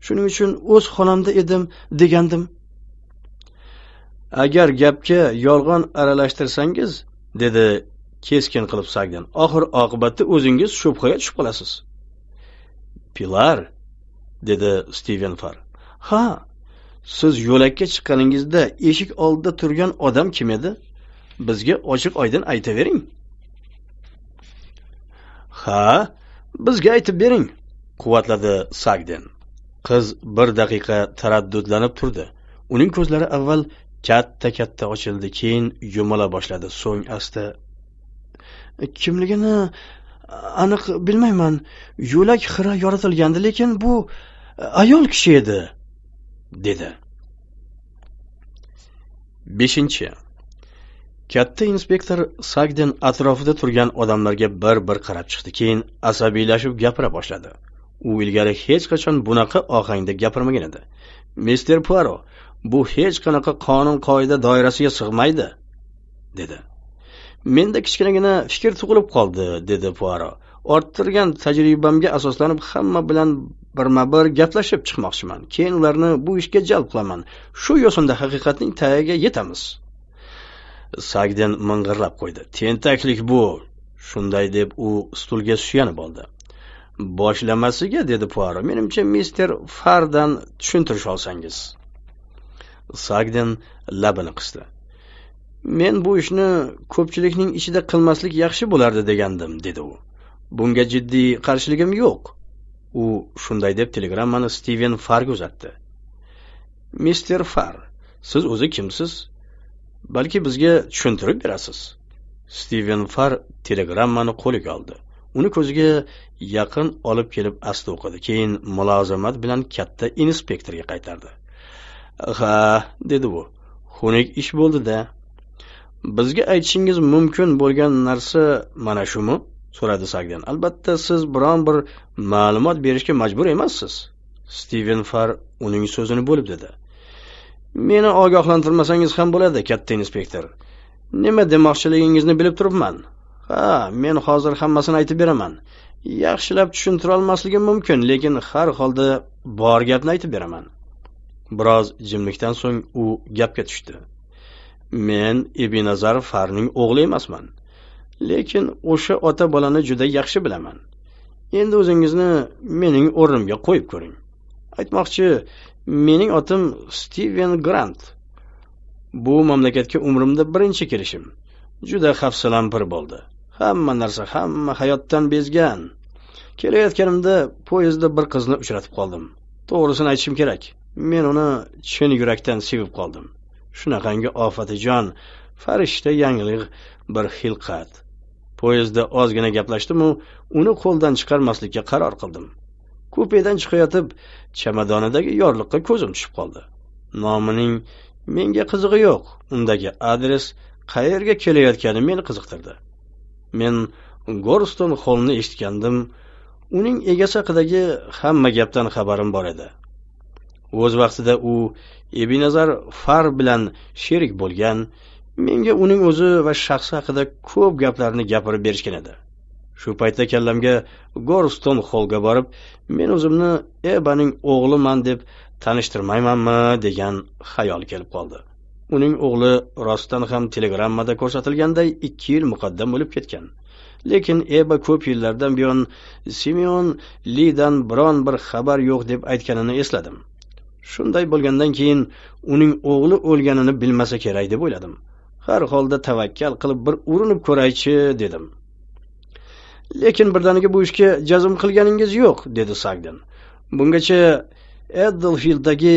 Shuning uchun o'z xonamda edim degandim. agar gapga yolg'on aralashtirsangiz dedi keskin qilib sag'din oxir oqibatda o'zingiz shubhaga tushib qolasiz pilar dedi stiven far ha siz yo'lakka chiqqaningizda eshik oldida turgan odam kim edi bizga ochiq oydin aytavering ha bizga aytib bering quvvatladi sagden qiz bir daqiqa taraddudlanib turdi uning ko'zlari avval katta katta ochildi keyin yumala boshladi so'ng asta kimligini aniq bilmayman yo'lak xira yoritilgandi lekin bu ayol kishi edi dedi beshinchi katta inspektor sagden atrofida turgan odamlarga bir bir qarab chiqdi keyin asabiylashib gapira boshladi u ilgari hech qachon bunaqa ohangda gapirmagan edi mister puaro bu hech qanaqa qonun qoida doirasiga sig'maydi dedi menda kichkinagina fikr tug'ilib qoldi dedi puaro orttirgan tajribamga asoslanib hamma bilan birma bir gaplashib chiqmoqchiman keyin ularni bu ishga jalb qilaman shu yo'sinda haqiqatning tagiga yetamiz sagden ming'irlab qo'ydi tentaklik bu shunday deb u stulga suyanib oldi boshlamasiga dedi puaro menimcha mister fardan tushuntirish olsangiz sagden labini qisdi men bu ishni ko'pchilikning ichida qilmaslik yaxshi bo'lardi degandim dedi u bunga jiddiy qarshiligim yo'q u shunday deb telegrammani stiven farga uzatdi mister far siz o'zi kimsiz balki bizga tushuntirib berasiz stiven far telegrammani qo'liga oldi uni ko'ziga yaqin olib kelib asta o'qidi keyin mulozamat bilan katta inspektorga qaytardi ha dedi u xunuk ish bo'ldi-da. Bizga aytishingiz mumkin bo'lgan narsa mana shumi? so'radi sagdan Albatta, siz biron bir ma'lumot berishga majbur emassiz. Steven Far uning so'zini bo'lib dedi. Meni ogohlantirmasangiz ham bo'ladi, katta inspektor. Nima demoqchiligingizni bilib turibman. Ha, men hozir hammasini aytib beraman. Yaxshilab tushuntira olmasligim mumkin, lekin har holda bor gapni aytib beraman. biroz jimlikdan so'ng u gapga tushdi men nazar farning o'g'li emasman lekin o'sha ota bolani juda yaxshi bilaman endi o'zingizni mening o'rnimga qo'yib ko'ring aytmoqchi mening otim stiven grant bu mamlakatga umrimda birinchi kelishim juda xavfsirampir bo'ldi hamma narsa hamma hayotdan bezgan kelayotganimda poyezdda bir qizni uchratib qoldim to'g'risini aytishim kerak men uni chin yurakdan sevib qoldim shunaqangi ofatijon farishta yangliq bir xilqat poyezdda ozgina gaplashdimu uni qo'ldan chiqarmaslikka qaror qildim kupedan chiqayotib chamadonidagi yorliqqa ko'zim tushib qoldi nomining menga qizig'i yo'q undagi adres qayerga kelayotgani meni qiziqtirdi men gorston xolni eshitgandim uning egasi haqidagi hamma gapdan xabarim bor edi o'z vaqtida u ebinazar far bilan sherik bo'lgan menga uning o'zi va shaxsi haqida ko'p gaplarni gapirib berishgan edi shu paytda kallamga gorston xolga borib men o'zimni ebaning o'g'liman deb tanishtirmaymanmi degan xayol kelib qoldi uning o'g'li rostdan ham telegrammada ko'rsatilganday ikki yil muqaddam o'lib ketgan lekin eba ko'p yillardan buyon simeon lidan biron bir xabar yo'q deb aytganini esladim Shunday bo'lgandan keyin uning o'g'li o'lganini bilmasa kerak deb o'yladim. Har holda tavakkal qilib bir urinib ko'raychi dedim. Lekin birdaniga bu ishga jazm qilganingiz yo'q, dedi Sagden. Bungacha Eddelfilddagi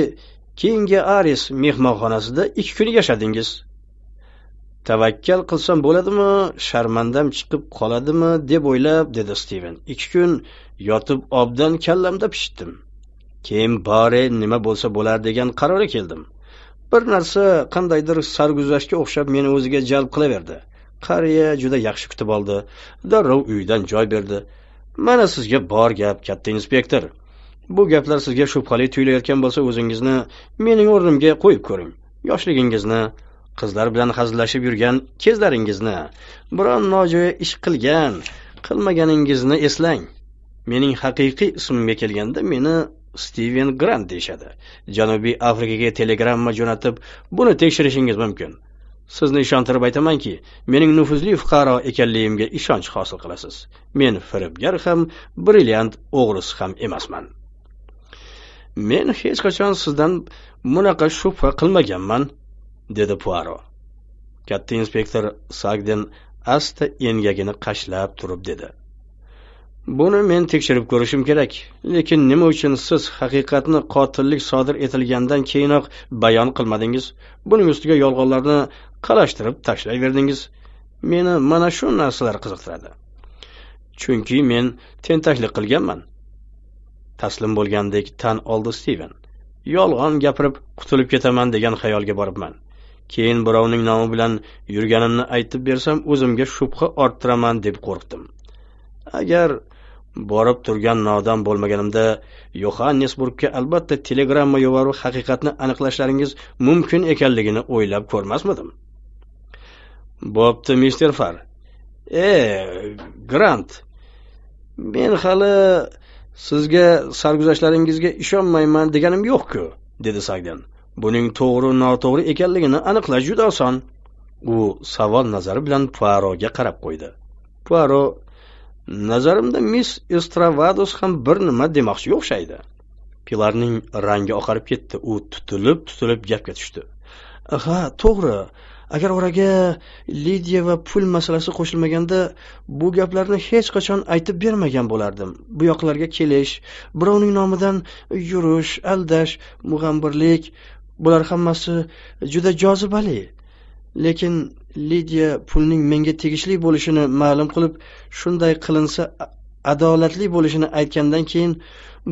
Kinga Aris mehmonxonasida 2 kun yashadingiz. Tavakkal qilsam bo'ladimi, sharmandam chiqib qoladimi deb o'ylab, dedi Steven. 2 kun yotib obdan kallamda pishitdim. keyin bari nima bo'lsa bo'lar degan qarorga keldim bir narsa qandaydir sarguzashtga o'xshab meni o'ziga jalb qilaverdi qariya juda yaxshi kutib oldi darrov uydan joy berdi mana sizga bor gap katta inspektor bu gaplar sizga shubhali tuyulayotgan bo'lsa o'zingizni mening o'rnimga qo'yib ko'ring yoshligingizni qizlar bilan hazillashib yurgan kezlaringizni biron nojo'ya ish qilgan qilmaganingizni eslang mening haqiqiy ismimga kelganda meni Steven Grant deyishadi. Janubiy Afrikaga telegramma jo'natib, buni tekshirishingiz mumkin. Sizni ishontirib aytamanki, mening nufuzli fuqaro ekanligimga ishonch hosil qilasiz. Men firibgar ham, brilliant o'g'risi ham emasman. Men hech qachon sizdan bunaqa shubha qilmaganman, dedi Puaro. Katta inspektor Sagden asta engagini qashlab turib dedi. Buni men tekshirib ko'rishim kerak. Lekin nima uchun siz haqiqatni qotillik sodir etilgandan keyinoq bayon qilmadingiz? Buning ustiga yolg'onlarni qalashtirib tashlayverdingiz. Meni mana shu narsalar qiziqtiradi. Chunki men tentaklik qilganman. Taslim bo'lgandek tan oldi Steven. Yolg'on gapirib qutulib ketaman degan xayolga boribman. Keyin birovning nomi bilan yurganimni aytib bersam, o'zimga shubha orttiraman deb qo'rqdim. Agar borib turgan nodon bo'lmaganimda yoxannesburgga albatta telegramma yuborib haqiqatni aniqlashlaringiz mumkin ekanligini o'ylab ko'rmasmidim bo'pti mister far e grant men hali sizga sarguzashtlaringizga ishonmayman deganim yo'q-ku, dedi sagden buning to'g'ri noto'g'ri ekanligini aniqlash juda oson u savol nazari bilan puaroga qarab qo'ydi puaro nazarimda miss estravados ham bir nima demoqchiga o'xshaydi pilarning rangi oqarib ketdi u tutilib tutilib gapga tushdi ha to'g'ri agar oraga lidiya va pul masalasi qo'shilmaganda bu gaplarni hech qachon aytib bermagan bo'lardim bu yoqlarga kelish birovning nomidan yurish aldash mug'ambirlik bular hammasi juda jozibali lekin Lidiya pulning menga tegishli bo'lishini ma'lum qilib, shunday qilinsa adolatli bo'lishini aytgandan keyin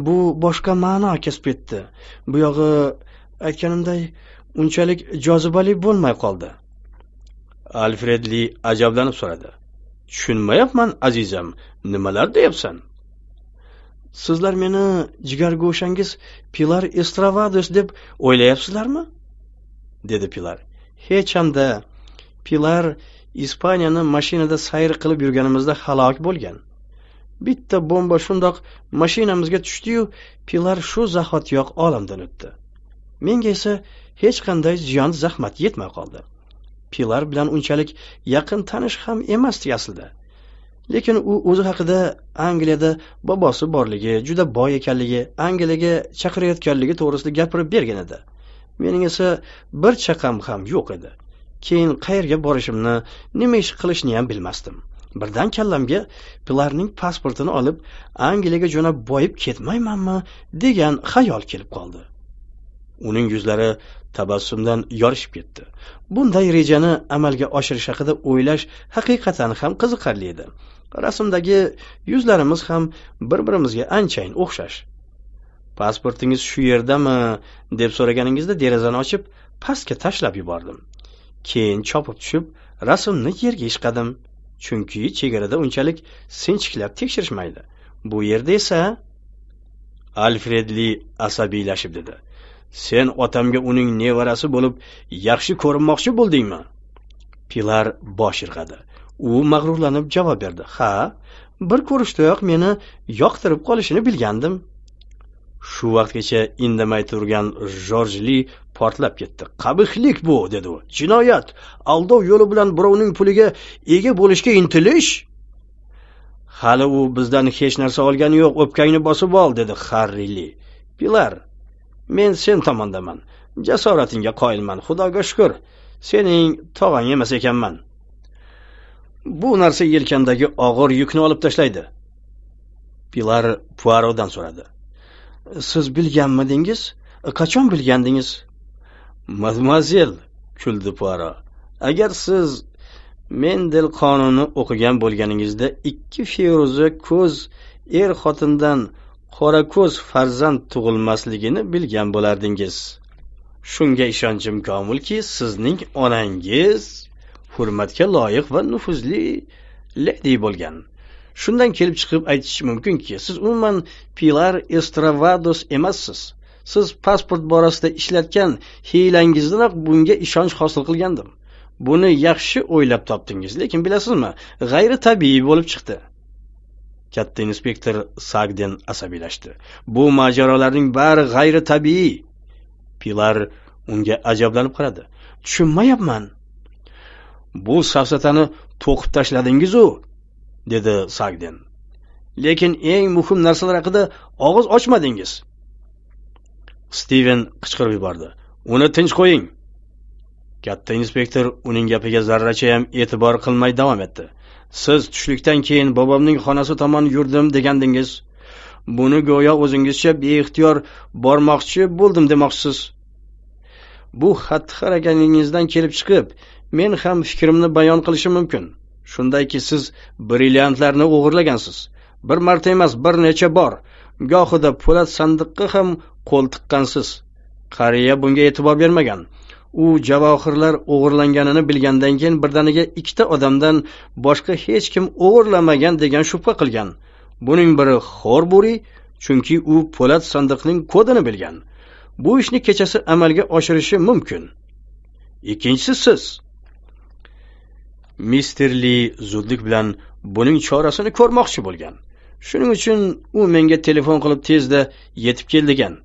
bu boshqa ma'no kasb etdi. Bu yog'i aytganimday unchalik jozibali bo'lmay qoldi. alfredli ajablanib so'radi. Tushunmayapman, azizam, nimalar deyapsan? Sizlar meni jigargo'shangiz Pilar Estravados deb o'ylayapsizlarmi? dedi Pilar. Hech hamda Pilar Ispaniyani mashinada sayr qilib yurganimizda halok bo'lgan. Bitta bomba shundoq mashinamizga tushdi-yu, Pilar shu zahotiyoq olamdan o'tdi. Menga esa hech qanday ziyon zahmat yetmay qoldi. Pilar bilan unchalik yaqin tanish ham emasdi aslida. Lekin u o'zi haqida Angliyada bobosi borligi, juda boy ekanligi, Angliyaga chaqirayotganligi to'g'risida gapirib bergan edi. Mening esa bir chaqam ham yo'q edi. keyin qayerga borishimni nima ish qilishni ham bilmasdim birdan kallamga pilarning pasportini olib angliyaga jo'nab boyib ketmaymanmi degan xayol kelib qoldi uning yuzlari tabassumdan yorishib ketdi bunday rejani amalga oshirish haqida o'ylash haqiqatan ham qiziqarli edi rasmdagi yuzlarimiz ham bir birimizga anchayin o'xshash pasportingiz shu yerdami deb so'raganingizda derazani ochib pastga tashlab yubordim keyin chopib tushib rasmni yerga ishqadim chunki chegarada unchalik sinchiklab tekshirishmaydi bu yerda esa alfredli asabiylashib dedi sen otamga uning nevarasi bo'lib yaxshi ko'rinmoqchi bo'ldingmi pilar bosh irg'adi u mag'rurlanib javob berdi ha bir ko'rishdayoq meni yoqtirib qolishini bilgandim shu vaqtgacha indamay turgan jorj li portlab ketdi qabihlik bu dedi u jinoyat aldov yo'li bilan birovning puliga ega bo'lishga intilish hali u bizdan hech narsa olgani yo'q o'pkangni bosib ol dedi harri li pilar men sen tomondaman jasoratingga qoyilman xudoga shukur sening tog'ang emas ekanman bu narsa yelkamdagi og'ir yukni olib tashlaydi pilar puarodan so'radi siz bilganmidingiz e, qachon bilgandingiz madmazel kuldi puaro agar siz mendel qonunni o'qigan bo'lganingizda ikki feruza ko'z er xotindan qora ko'z farzand tug'ilmasligini bilgan bo'lardingiz shunga ishonchim komilki sizning onangiz hurmatga loyiq va nufuzli ledi bo'lgan shundan kelib chiqib aytish mumkinki siz umuman pilar estravados emassiz siz pasport borasida ishlatgan hiylangizdanoq bunga ishonch hosil qilgandim buni yaxshi o'ylab topdingiz lekin bilasizmi g'ayri tabiiy bo'lib chiqdi katta inspektor sagden asabiylashdi bu mojarolarning bari g'ayri tabiiy pilar unga ajablanib qaradi tushunmayapman bu safsatani to'qib tashladingizu dedi sagden lekin eng muhim narsalar haqida og'iz ochmadingiz stiven qichqirib yubordi uni tinch qo'ying katta inspektor uning gapiga zarracha ham e'tibor qilmay davom etdi siz tushlikdan keyin bobomning xonasi tomon yurdim degandingiz buni go'yo o'zingizcha beixtiyor bormoqchi bo'ldim demoqchisiz bu xatti harakatingizdan kelib chiqib men ham fikrimni bayon qilishim mumkin shundayki siz brilliantlarni o'g'irlagansiz bir marta emas bir necha bor gohida po'lat sandiqqa ham qo'l tiqqansiz qariya bunga e'tibor bermagan u javohirlar o'g'irlanganini bilgandan keyin birdaniga ikkita odamdan boshqa hech kim o'g'irlamagan degan shubha qilgan buning biri xorburi chunki u po'lat sandiqning kodini bilgan bu ishni kechasi amalga oshirishi mumkin ikkinchisi siz mister li zudlik bilan buning chorasini ko'rmoqchi bo'lgan shuning uchun u menga telefon qilib tezda yetib kel degan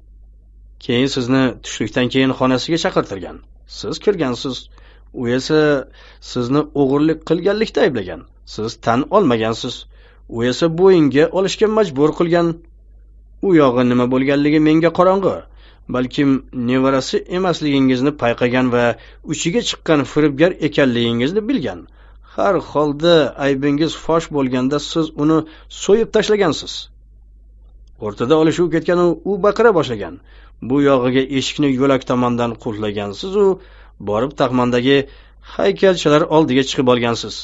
keyin sizni tushlikdan keyin xonasiga chaqirtirgan siz kirgansiz u esa sizni o'g'irlik qilganlikda ayblagan siz tan olmagansiz u esa bo'yinga olishga majbur qilgan u yog'i nima bo'lganligi menga qorong'i balkim nevarasi emasligingizni payqagan va uchiga chiqqan firibgar ekanligingizni bilgan Har holda aybingiz fosh bo'lganda siz uni so'yib tashlagansiz. O'rtada olishuv ketgan u baqira boshlagan. Bu yog'iga eshikni yo'lak tomondan qulflagansizu u borib taxmandagi haykalchalar oldiga chiqib olgansiz.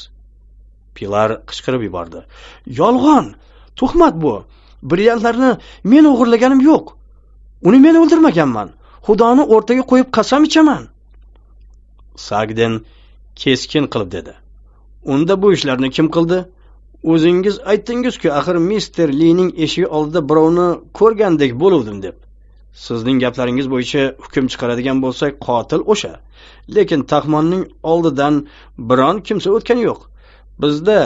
Pilar qichqirib yubordi. Yolg'on! Tuhmat bu. Brilliantlarni men o'g'irlaganim yo'q. Uni men o'ldirmaganman. Xudoni o'rtaga qo'yib qasam ichaman. Sagden keskin qilib dedi. Unda bu ishlarni kim qildi? O'zingiz aytdingiz-ku, axir Mister Lining eshigi oldida birovni ko'rgandek bo'luvdim deb. Sizning gaplaringiz bo'yicha hukm chiqaradigan bo'lsak, qotil o'sha. Lekin Tahmonning oldidan biron kimsa o'tgani yo'q. Bizda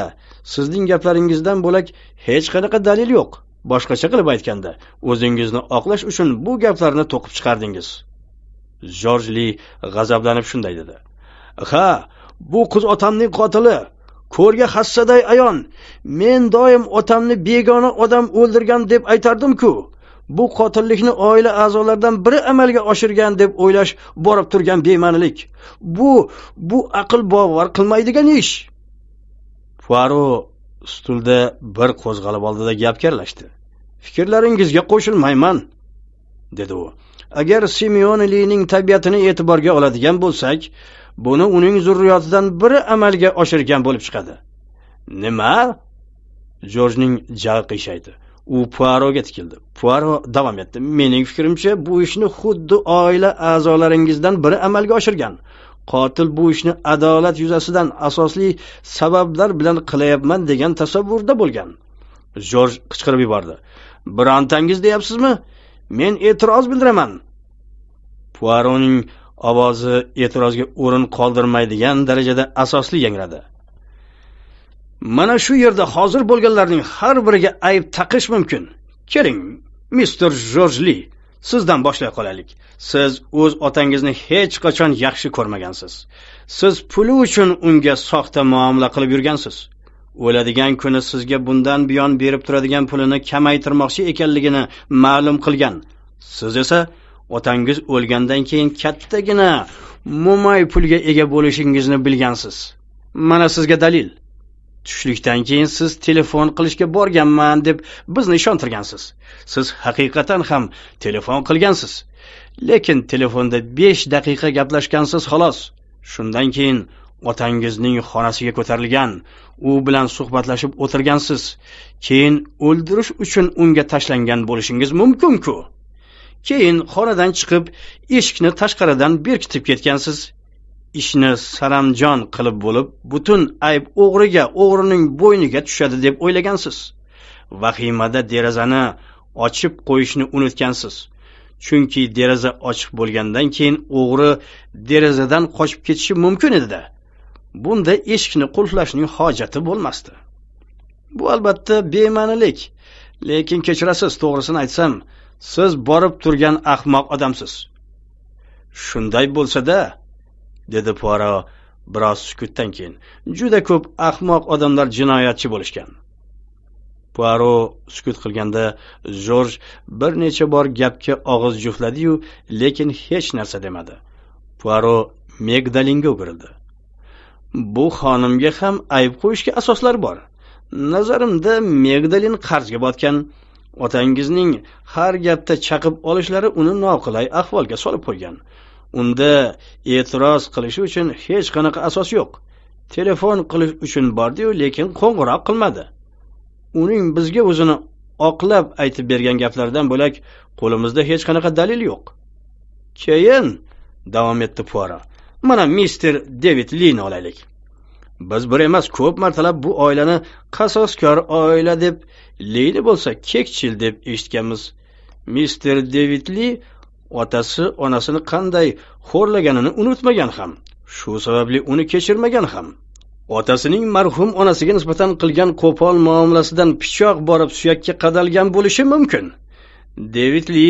sizning gaplaringizdan bo'lak hech qanaqa dalil yo'q. Boshqacha qilib aytganda, o'zingizni oqlash uchun bu gaplarni to'qib chiqardingiz. Jorjli g'azablanib shunday dedi. Ha, Bu qiz otamning qotili. Ko'rga hassaday ayon. Men doim otamni begona odam o'ldirgan deb aytardim-ku. Bu qotillikni oila a'zolaridan biri amalga oshirgan deb o'ylash borib turgan bemanilik. Bu bu aql bovar qilmaydigan ish. Fuaro stulda bir qo'zg'alib oldida gap karlashdi. Fikrlaringizga qo'shilmayman, dedi u. Agar Simeonelining tabiatini e'tiborga oladigan bo'lsak, buni uning zurriyotidan biri amalga oshirgan bo'lib chiqadi nima jorjning jag'i qiyshaydi u puaroga tikildi puaro davom etdi mening fikrimcha bu ishni xuddi oila a'zolaringizdan biri amalga oshirgan qotil bu ishni adolat yuzasidan asosli sabablar bilan qilayapman degan tasavvurda bo'lgan jorj qichqirib yubordi birontangiz deyapsizmi men e'tiroz bildiraman puaroning ovozi e'tirozga o'rin qoldirmaydigan darajada asosli yangradi mana shu yerda hozir bo'lganlarning har biriga ayb taqish mumkin keling mister jorjli sizdan boshlay qolaylik siz o'z otangizni hech qachon yaxshi ko'rmagansiz siz puli uchun unga soxta muomala qilib yurgansiz o'ladigan kuni sizga bundan buyon berib turadigan pulini kamaytirmoqchi ekanligini ma'lum qilgan siz esa otangiz o'lgandan keyin kattagina mo'may pulga ega bo'lishingizni bilgansiz mana sizga dalil tushlikdan keyin siz telefon qilishga borganman deb bizni ishontirgansiz siz haqiqatan ham telefon qilgansiz lekin telefonda besh daqiqa gaplashgansiz xolos shundan keyin otangizning xonasiga ko'tarilgan u bilan suhbatlashib o'tirgansiz keyin o'ldirish uchun unga tashlangan bo'lishingiz mumkinku keyin xonadan chiqib eshikni tashqaridan berkitib ketgansiz ishni saranjon qilib bo'lib butun ayb o'g'riga o'g'rining bo'yniga tushadi deb o'ylagansiz vahimada derazani ochib qo'yishni unutgansiz chunki deraza ochiq bo'lgandan keyin o'g'ri derazadan qochib ketishi mumkin edida bunda eshikni qulflashning hojati bo'lmasdi bu albatta bema'nilik lekin kechirasiz to'g'risini aytsam siz borib turgan ahmoq odamsiz shunday bo'lsa-da, dedi Poirot biroz sukutdan keyin juda ko'p ahmoq odamlar jinoyatchi bo'lishgan puaro sukut qilganda jorj bir necha bor gapga og'iz juftladi-yu, lekin hech narsa demadi puaro megdalinga o'girildi bu xonimga ham ayb qo'yishga asoslar bor nazarimda megdalin qarzga botgan Otangizning har gapda chaqib olishlari uni noqulay ahvolga solib qo'ygan. Unda e'tiroz qilishi uchun hech qanaqa asos yo'q. Telefon qilish uchun bordi-yu, lekin qo'ng'iroq qilmadi. Uning bizga o'zini oqlab aytib bergan gaplaridan bo'lak qo'limizda hech qanaqa dalil yo'q. Keyin davom etdi Puaro. Mana Mister David lini olaylik. biz bir emas ko'p martalab bu oilani qasoskor oila deb leyli bo'lsa kekchil deb eshitganmiz mister devidli otasi onasini qanday xo'rlaganini unutmagan ham shu sababli uni kechirmagan ham otasining marhum onasiga nisbatan qilgan qo'pol muomalasidan pichoq borib suyakka qadalgan bo'lishi mumkin devidli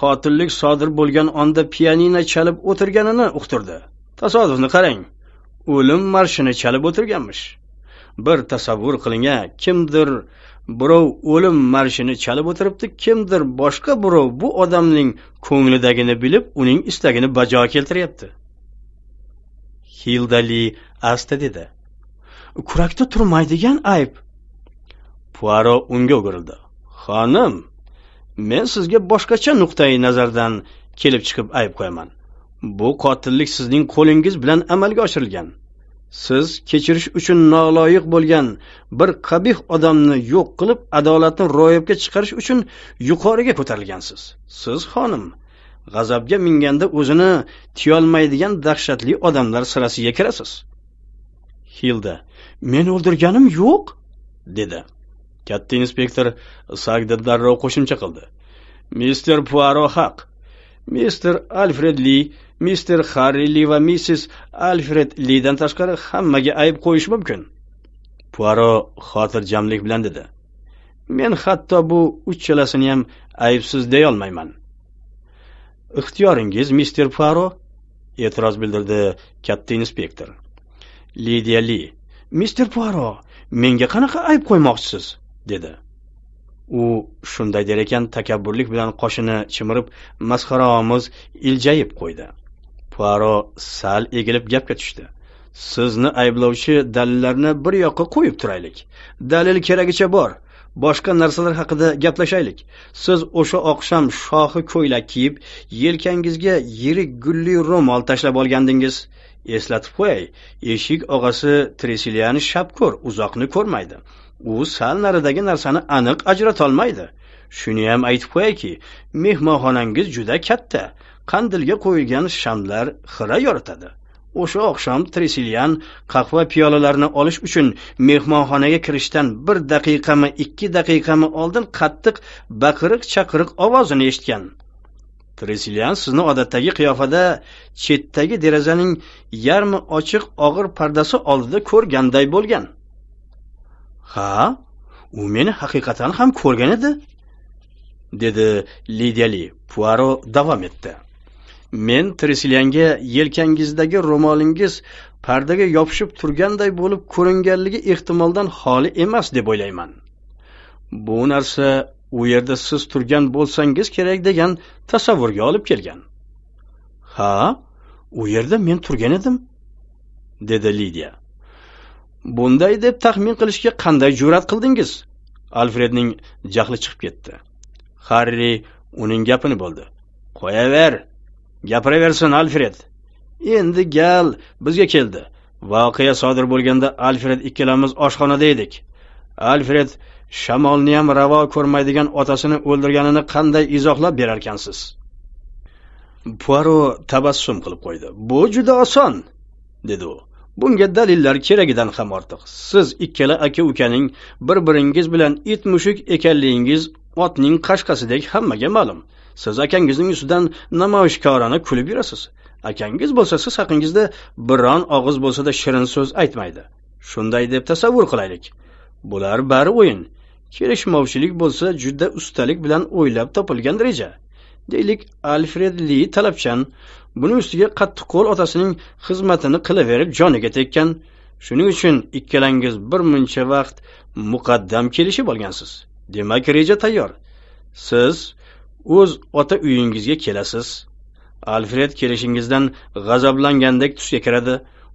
qotillik sodir bo'lgan onda pianino chalib o'tirganini uqtirdi tasodifni qarang o'lim marshini chalib o'tirganmish bir tasavvur qiling a kimdir birov o'lim marshini chalib o'tiribdi kimdir boshqa birov bu odamning ko'nglidagini bilib uning istagini bajo keltiryapti hildali asta dedi kurakda turmaydigan ayb puaro unga o'girildi xonim men sizga boshqacha nuqtai nazardan kelib chiqib ayb qo'yaman Bu qotillik sizning qo'lingiz bilan amalga oshirilgan. Siz kechirish uchun noloyiq bo'lgan bir qabih odamni yo'q qilib, adolatni ro'yobga chiqarish uchun yuqoriga ko'tarilgansiz. Siz xonim, g'azabga minganda o'zini tiyolmaydigan dahshatli odamlar sirasiga kirasiz. Hilda: "Men o'ldirganim yo'q", dedi. Katta inspektor Sagda darrov qo'shimcha qildi. "Mister Puaro haq. Mister Alfred Li mister Harrili va missis Alfred Lidan tashqari hammaga ayb qo'yish mumkin. Puaro xotirjamlik bilan dedi. Men hatto bu uchchalasini ham aybsiz deya olmayman. Ixtiyoringiz, mister Puaro, e'tiroz bildirdi katta inspektor. Lidiya Li, mister Puaro, menga qanaqa ayb qo'ymoqchisiz? dedi. u shunday der ekan takabburlik bilan qoshini chimirib masxaraomiz iljayib qo'ydi puaro sal egilib gapga tushdi sizni ayblovchi dalillarni bir yoqqa qo'yib turaylik dalil keragicha bor boshqa narsalar haqida gaplashaylik siz o'sha oqshom shohi ko'ylak kiyib yelkangizga yirik gulli ro'mol tashlab olgandingiz eslatib qo'yay eshik og'asi tresilyan shapko'r uzoqni ko'rmaydi u sal naridagi narsani aniq ajratolmaydi shuniyam aytib qo'yayki mehmonxonangiz juda katta qandilga qo'yilgan shamlar xira yoritadi o'sha oqshom tresilyan qahva piyolalarini olish uchun mehmonxonaga kirishdan bir daqiqami ikki daqiqami oldin qattiq baqiriq chaqiriq ovozini eshitgan tresilyan sizni odatdagi qiyofada chetdagi derazaning yarmi ochiq og'ir pardasi oldida ko'rganday bo'lgan ha u meni haqiqatan ham ko'rgan edi dedi lidiyali puaro davom etdi men tirisilganga yelkangizdagi ro'molingiz pardaga yopishib turganday bo'lib ko'ringanligi ehtimoldan xoli emas deb o'ylayman bu narsa u yerda siz turgan bo'lsangiz kerak degan tasavvurga olib kelgan ha u yerda men turgan edim dedi lidiya bunday deb taxmin qilishga qanday jur'at qildingiz alfredning jahli chiqib ketdi harri uning gapini bo'ldi qo'yaver gapiraversin alfred endi gal bizga keldi voqea sodir bo'lganda alfred ikkalamiz oshxonada edik alfred shamolni ham ravo ko'rmaydigan otasini o'ldirganini qanday izohlab berarkansiz puaro tabassum qilib qo'ydi bu juda oson dedi u bunga dalillar keragidan ham ortiq siz ikkala aka ukaning bir biringiz bilan it mushuk ekanligingiz otning qashqasidek hammaga ma'lum siz akangizning ustidan namoyishkorona kulib yurasiz akangiz bo'lsa siz haqingizda biron og'iz bo'lsada shirin so'z aytmaydi shunday deb tasavvur qilaylik bular bari o'yin kelishmovchilik bo'lsa juda ustalik bilan o'ylab topilgan reja deylik alfred li talabchan buning ustiga qattiqqo'l otasining xizmatini qilaverib joniga tekkan shuning uchun ikkalangiz bir muncha vaqt muqaddam kelishib olgansiz demak reja tayyor siz o'z ota uyingizga kelasiz alfred kelishingizdan g'azablangandek tusga kiradi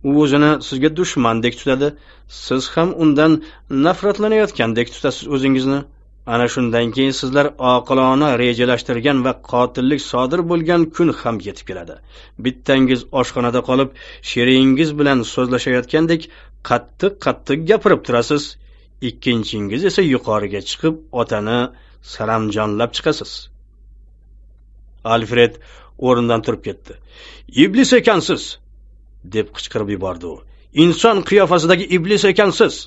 u o'zini sizga dushmandek tutadi siz ham undan nafratlanayotgandek tutasiz o'zingizni ana shundan keyin sizlar oqilona rejalashtirgan va qotillik sodir bo'lgan kun ham yetib keladi bittangiz oshxonada qolib sheringiz bilan so'zlashayotgandek qattiq qattiq gapirib turasiz ikkinchingiz esa yuqoriga chiqib otani salamjonlab chiqasiz alfred o'rnidan turib ketdi iblis ekansiz deb qichqirib yubordi u inson qiyofasidagi iblis ekansiz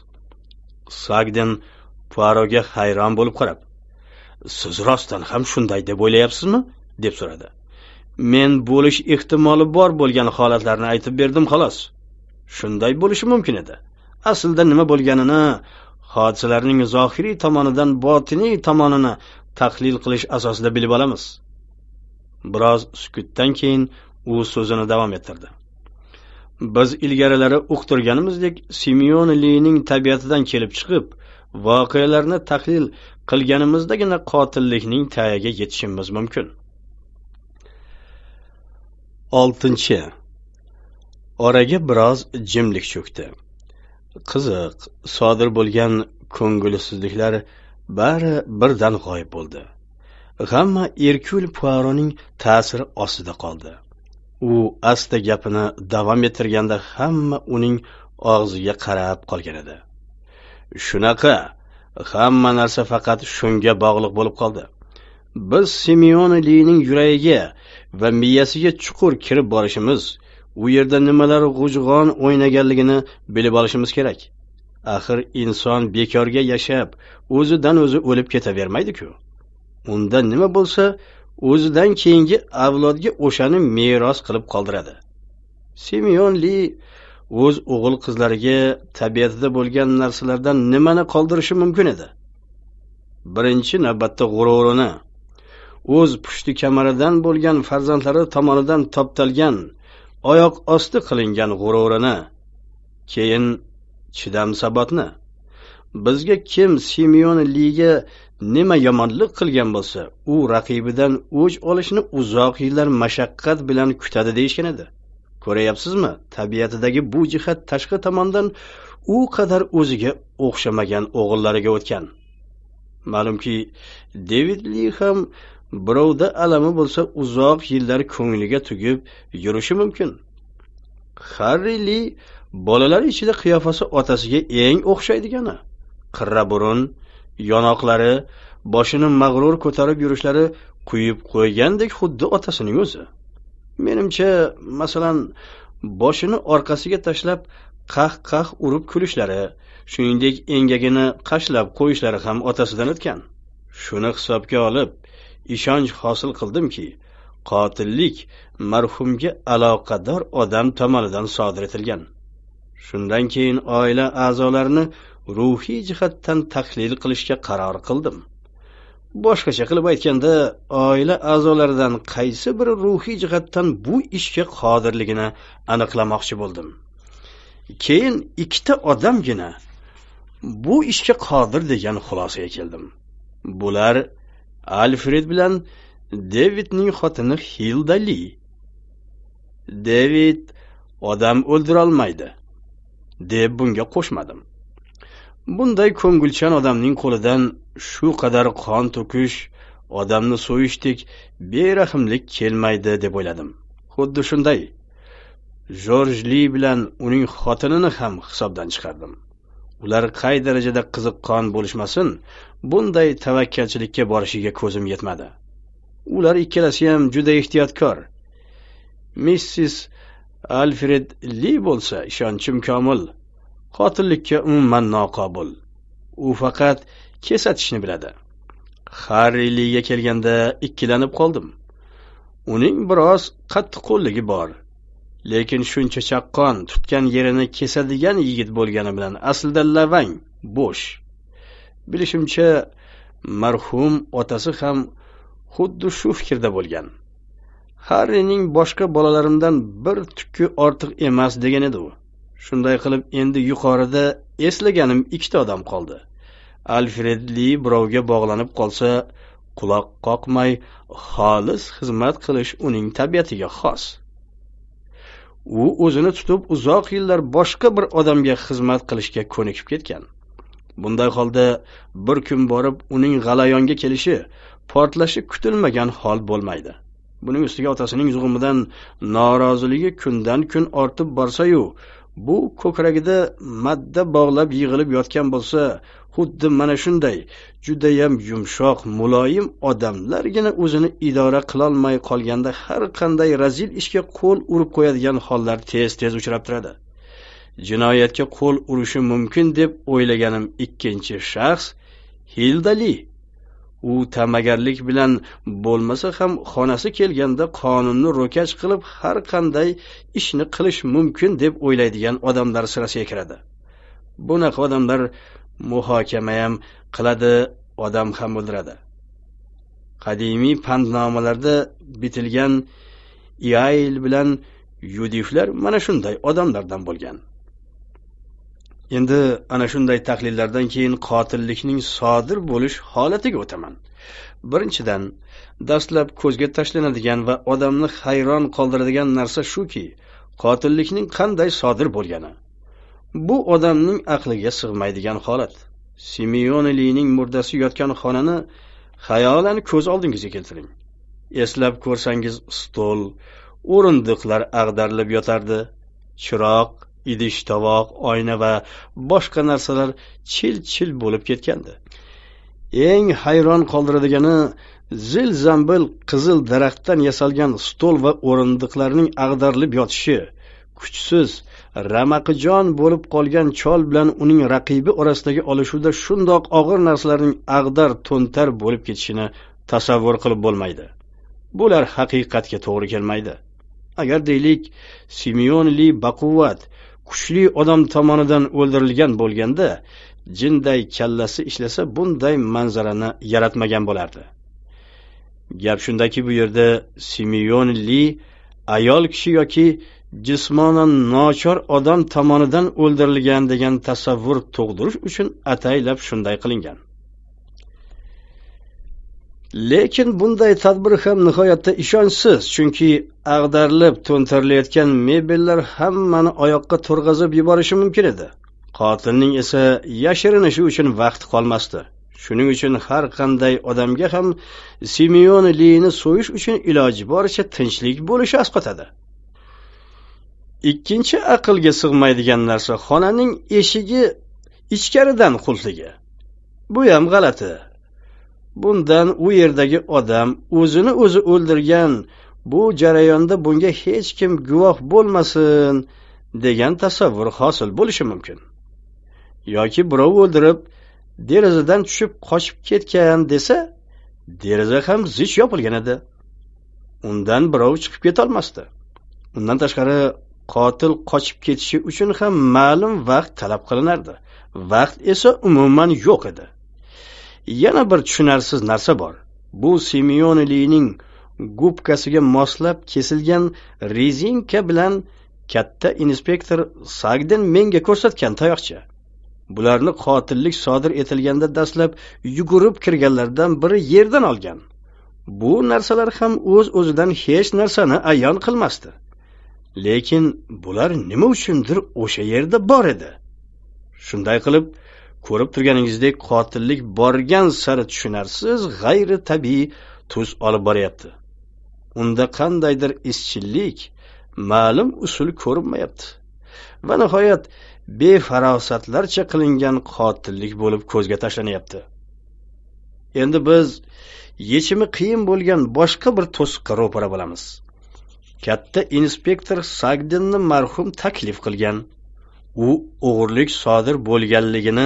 sagden puaroga hayron bo'lib qarab siz rostdan ham shunday deb o'ylayapsizmi deb so'radi men bo'lish ehtimoli bor bo'lgan holatlarni aytib berdim xolos shunday bo'lishi mumkin edi aslida nima bo'lganini hodisalarning zohiriy tomonidan botiniy tomonini tahlil qilish asosida bilib olamiz biroz sukutdan keyin u so'zini davom ettirdi biz ilgarilari uqtirganimizdek simeon lining tabiatidan kelib chiqib voqealarni tahlil qilganimizdagina qotillikning tagiga yetishimiz mumkin oltinchi oraga biroz jimlik cho'kdi qiziq sodir bo'lgan ko'ngilsizliklar bari birdan g'oyib bo'ldi g'amma erkul puaroning ta'siri ostida qoldi u asta gapini davom ettirganda hamma uning og'ziga qarab qolgan edi shunaqa hamma narsa faqat shunga bog'liq bo'lib qoldi biz simeon lining yuragiga va miyasiga chuqur kirib borishimiz u yerda nimalar g'ujg'on o'ynaganligini bilib olishimiz kerak axir inson bekorga yashab o'zidan o'zi o'lib ketavermaydiku unda nima bo'lsa o'zidan keyingi avlodga o'shani meros qilib qoldiradi Simeon Li o'z o'g'il qizlariga tabiatida bo'lgan narsalardan nimani qoldirishi mumkin edi birinchi navbatda g'ururini o'z pushti kamaridan bo'lgan farzandlari tomonidan toptalgan oyoq osti qilingan g'ururini keyin chidam sabotni bizga kim simeon liga nima yomonlik qilgan bo'lsa u raqibidan o'ch olishni uzoq yillar mashaqqat bilan kutadi deyishgan edi ko'ryapsizmi tabiatidagi bu jihat tashqi tomondan u qadar o'ziga o'xshamagan o'g'illariga o'tgan ma'lumki devid li ham birovda alami bo'lsa uzoq yillar ko'ngliga tugib yurishi mumkin harri li bolalar ichida qiyofasi otasiga eng o'xshaydigani qirra burun yonoqlari boshini mag'rur ko'tarib yurishlari quyib qo'ygandek xuddi otasining o'zi menimcha masalan boshini orqasiga tashlab qah qah urib kulishlari shuningdek engagini qashlab qo'yishlari ham otasidan o'tgan shuni hisobga olib ishonch hosil qildimki qotillik marhumga aloqador odam tomonidan sodir etilgan shundan keyin oila a'zolarini ruhiy jihatdan tahlil qilishga qaror qildim boshqacha qilib aytganda oila a'zolaridan qaysi biri ruhiy jihatdan bu ishga qodirligini aniqlamoqchi bo'ldim keyin ikkita odamgina bu ishga qodir degan xulosaga keldim bular alfred bilan devidning xotini hilda li devid odam o'ldirolmaydi deb bunga qo'shmadim bunday ko'ngilchan odamning qo'lidan shu qadar qon to'kish odamni so'yishdek berahmlik kelmaydi deb o'yladim xuddi shunday jorj li bilan uning xotinini ham hisobdan chiqardim ular qay darajada qiziqqon bo'lishmasin bunday tavakkalchilikka borishiga ko'zim yetmadi ular ikkalasi ham juda ehtiyotkor missis alfred li bo'lsa ishonchim komil qotillikka umuman noqobil u faqat kesatishni biladi harriliga kelganda ikkilanib qoldim uning biroz qattiqqo'lligi bor lekin shuncha chaqqon tutgan yerini kesadigan yigit bo'lgani bilan aslida lavang bo'sh bilishimcha marhum otasi ham xuddi shu fikrda bo'lgan harrining boshqa bolalarimdan bir tukki ortiq emas degan edi u shunday qilib endi yuqorida eslaganim ikkita odam qoldi alfred li birovga bog'lanib qolsa quloq qoqmay xolis xizmat qilish uning tabiatiga xos u o'zini tutib uzoq yillar boshqa bir odamga xizmat qilishga ko'nikib ketgan bunday holda bir kun borib uning g'alayonga kelishi portlashi kutilmagan hol bo'lmaydi buning ustiga otasining zug'umidan noroziligi kundan kun ortib borsayu bu ko'kragida madda bog'lab yig'ilib yotgan bo'lsa xuddi mana shunday judayam yumshoq muloyim odamlargina o'zini idora qilolmay qolganda har qanday razil ishga qo'l urib qo'yadigan hollar tez tez uchrab turadi jinoyatga qo'l urishi mumkin deb o'ylaganim ikkinchi shaxs hildali u ta'magarlik bilan bo'lmasa ham xonasi kelganda qonunni ro'kach qilib har qanday ishni qilish mumkin deb o'ylaydigan odamlar sirasiga kiradi bunaqa odamlar ham qiladi odam ham o'ldiradi qadimiy pandnomalarda bitilgan iayl bilan yudiflar mana shunday odamlardan bo'lgan endi ana shunday tahlillardan keyin qotillikning sodir bo'lish holatiga o'taman birinchidan dastlab ko'zga tashlanadigan va odamni hayron qoldiradigan narsa shuki qotillikning qanday sodir bo'lgani bu odamning aqliga sig'maydigan holat simeonilining murdasi yotgan xonani xayolan ko'z oldingizga keltiring eslab ko'rsangiz stol o'rindiqlar ag'darilib yotardi chiroq idish tovoq oyna va boshqa narsalar chil chil bo'lib ketgandi eng hayron qoldiradigani zil zambil qizil daraxtdan yasalgan stol va o'rindiqlarning ag'darilib yotishi kuchsiz ramaqijon bo'lib qolgan chol bilan uning raqibi orasidagi olishuvda shundoq og'ir narsalarning ag'dar to'ntar bo'lib ketishini tasavvur qilib bo'lmaydi bular haqiqatga to'g'ri kelmaydi agar deylik Simeon li baquvvat kuchli odam tomonidan o'ldirilgan bo'lganda jinday kallasi ishlasa bunday manzarani yaratmagan bo'lardi gap shundaki bu yerda li ayol kishi yoki jismonan nochor odam tomonidan o'ldirilgan degan tasavvur tug'dirish uchun ataylab shunday qilingan Lekin bunday tadbir ham nihoyatda ishonchsiz, chunki ag'darilib, to'ntarilayotgan mebellar hammani oyoqqa turg'azib yuborishi mumkin edi. Qotilning esa yashirinishi uchun vaqt qolmasdi. Shuning uchun har qanday odamga ham simeon Lini so'yish uchun iloji boricha tinchlik bo'lishi asqotadi. Ikkinchi aqlga sig'maydigan narsa xonaning eshigi ichkaridan qulfligi. Bu ham g'alati. Bundan u yerdagi odam o'zini o'zi o'ldirgan, bu jarayonda bunga hech kim guvoh bo'lmasin degan tasavvur hosil bo'lishi mumkin. yoki birov o'ldirib derazadan tushib qochib ketgan desa, deraza ham zich yopilgan edi. Undan birov chiqib keta olmasdi. Undan tashqari qotil qochib ketishi uchun ham ma'lum vaqt talab qilinardi. Vaqt esa umuman yo'q edi. yana bir tushunarsiz narsa bor bu simyonilining gubkasiga moslab kesilgan rezinka bilan katta inspektor sagden menga ko'rsatgan tayoqcha bularni qotillik sodir etilganda dastlab yugurib kirganlardan biri yerdan olgan bu narsalar ham o'z öz o'zidan hech narsani ayon qilmasdi lekin bular nima uchundir o'sha yerda bor edi shunday qilib ko'rib turganingizdek qotillik borgan sari tushunarsiz g'ayri tabiiy tus olib boryapti unda qandaydir izchillik ma'lum usul ko'rinmayapti va nihoyat befarosatlarcha qilingan qotillik bo'lib ko'zga tashlanyapti endi biz yechimi qiyin bo'lgan boshqa bir to'siqqa ro'para bo'lamiz katta inspektor sagdenni marhum taklif qilgan u o'g'irlik sodir bo'lganligini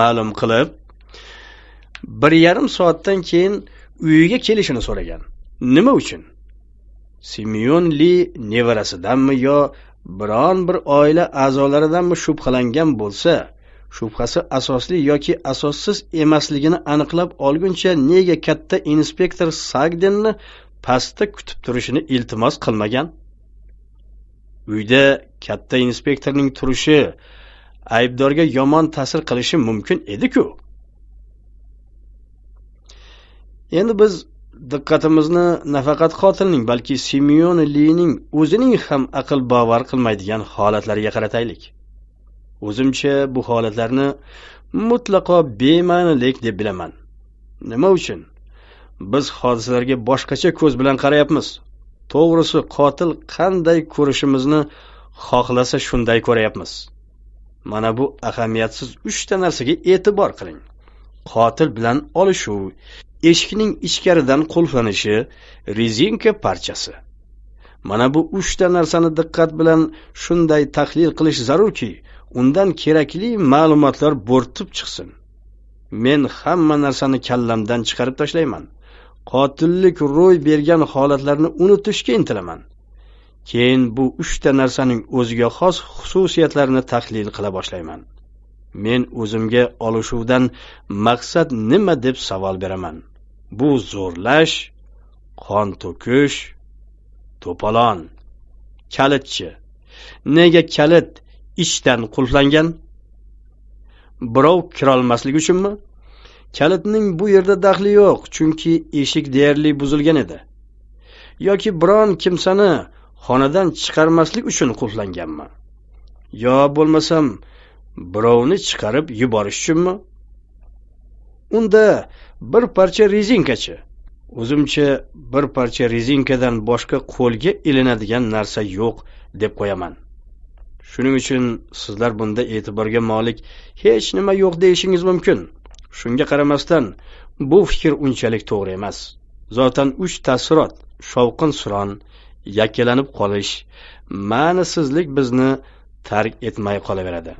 ma'lum qilib bir yarim soatdan keyin uyiga kelishini so'ragan nima uchun simeon li nevarasidanmi yo biron bir oila a'zolaridanmi shubhalangan bo'lsa shubhasi asosli yoki asossiz emasligini aniqlab olguncha nega katta inspektor sagdenni pastda kutib turishini iltimos qilmagan uyda katta inspektorning turishi aybdorga yomon ta'sir qilishi mumkin edi-ku. Endi biz diqqatimizni nafaqat qotilning, balki simeon Lining o'zining ham aql bovar qilmaydigan holatlariga qarataylik. O'zimcha bu holatlarni mutlaqo bema'nilik deb bilaman. Nima uchun? Biz hodisalarga boshqacha ko'z bilan qarayapmiz. to'g'risi qotil qanday ko'rishimizni xohlasa shunday ko'ryapmiz mana bu ahamiyatsiz uchta narsaga e'tibor qiling qotil bilan olishuv eshikning ichkaridan qulflanishi rezinka parchasi mana bu uchta narsani diqqat bilan shunday tahlil qilish zarurki undan kerakli ma'lumotlar bo'rtib chiqsin men hamma narsani kallamdan chiqarib tashlayman qotillik ro'y bergan holatlarni unutishga intilaman keyin bu uchta narsaning o'ziga xos xususiyatlarini tahlil qila boshlayman men o'zimga olishuvdan maqsad nima deb savol beraman bu zo'rlash qon to'kish to'polon kalitchi nega kalit ichdan qulflangan birov kirolmasligi uchunmi kalitning bu yerda daxli yo'q chunki eshik deyarli buzilgan edi yoki biron kimsani xonadan chiqarmaslik uchun qulflanganmi yo bo'lmasam birovni chiqarib yuborish uchunmi unda bir parcha rezinkachi o'zimcha bir parcha rezinkadan boshqa qo'lga ilinadigan narsa yo'q deb qo'yaman shuning uchun sizlar bunda e'tiborga molik hech nima yo'q deyishingiz mumkin shunga qaramasdan bu fikr unchalik to'g'ri emas zotan uch taassurot shovqin suron yakkalanib qolish ma'nisizlik bizni tark etmay qolaveradi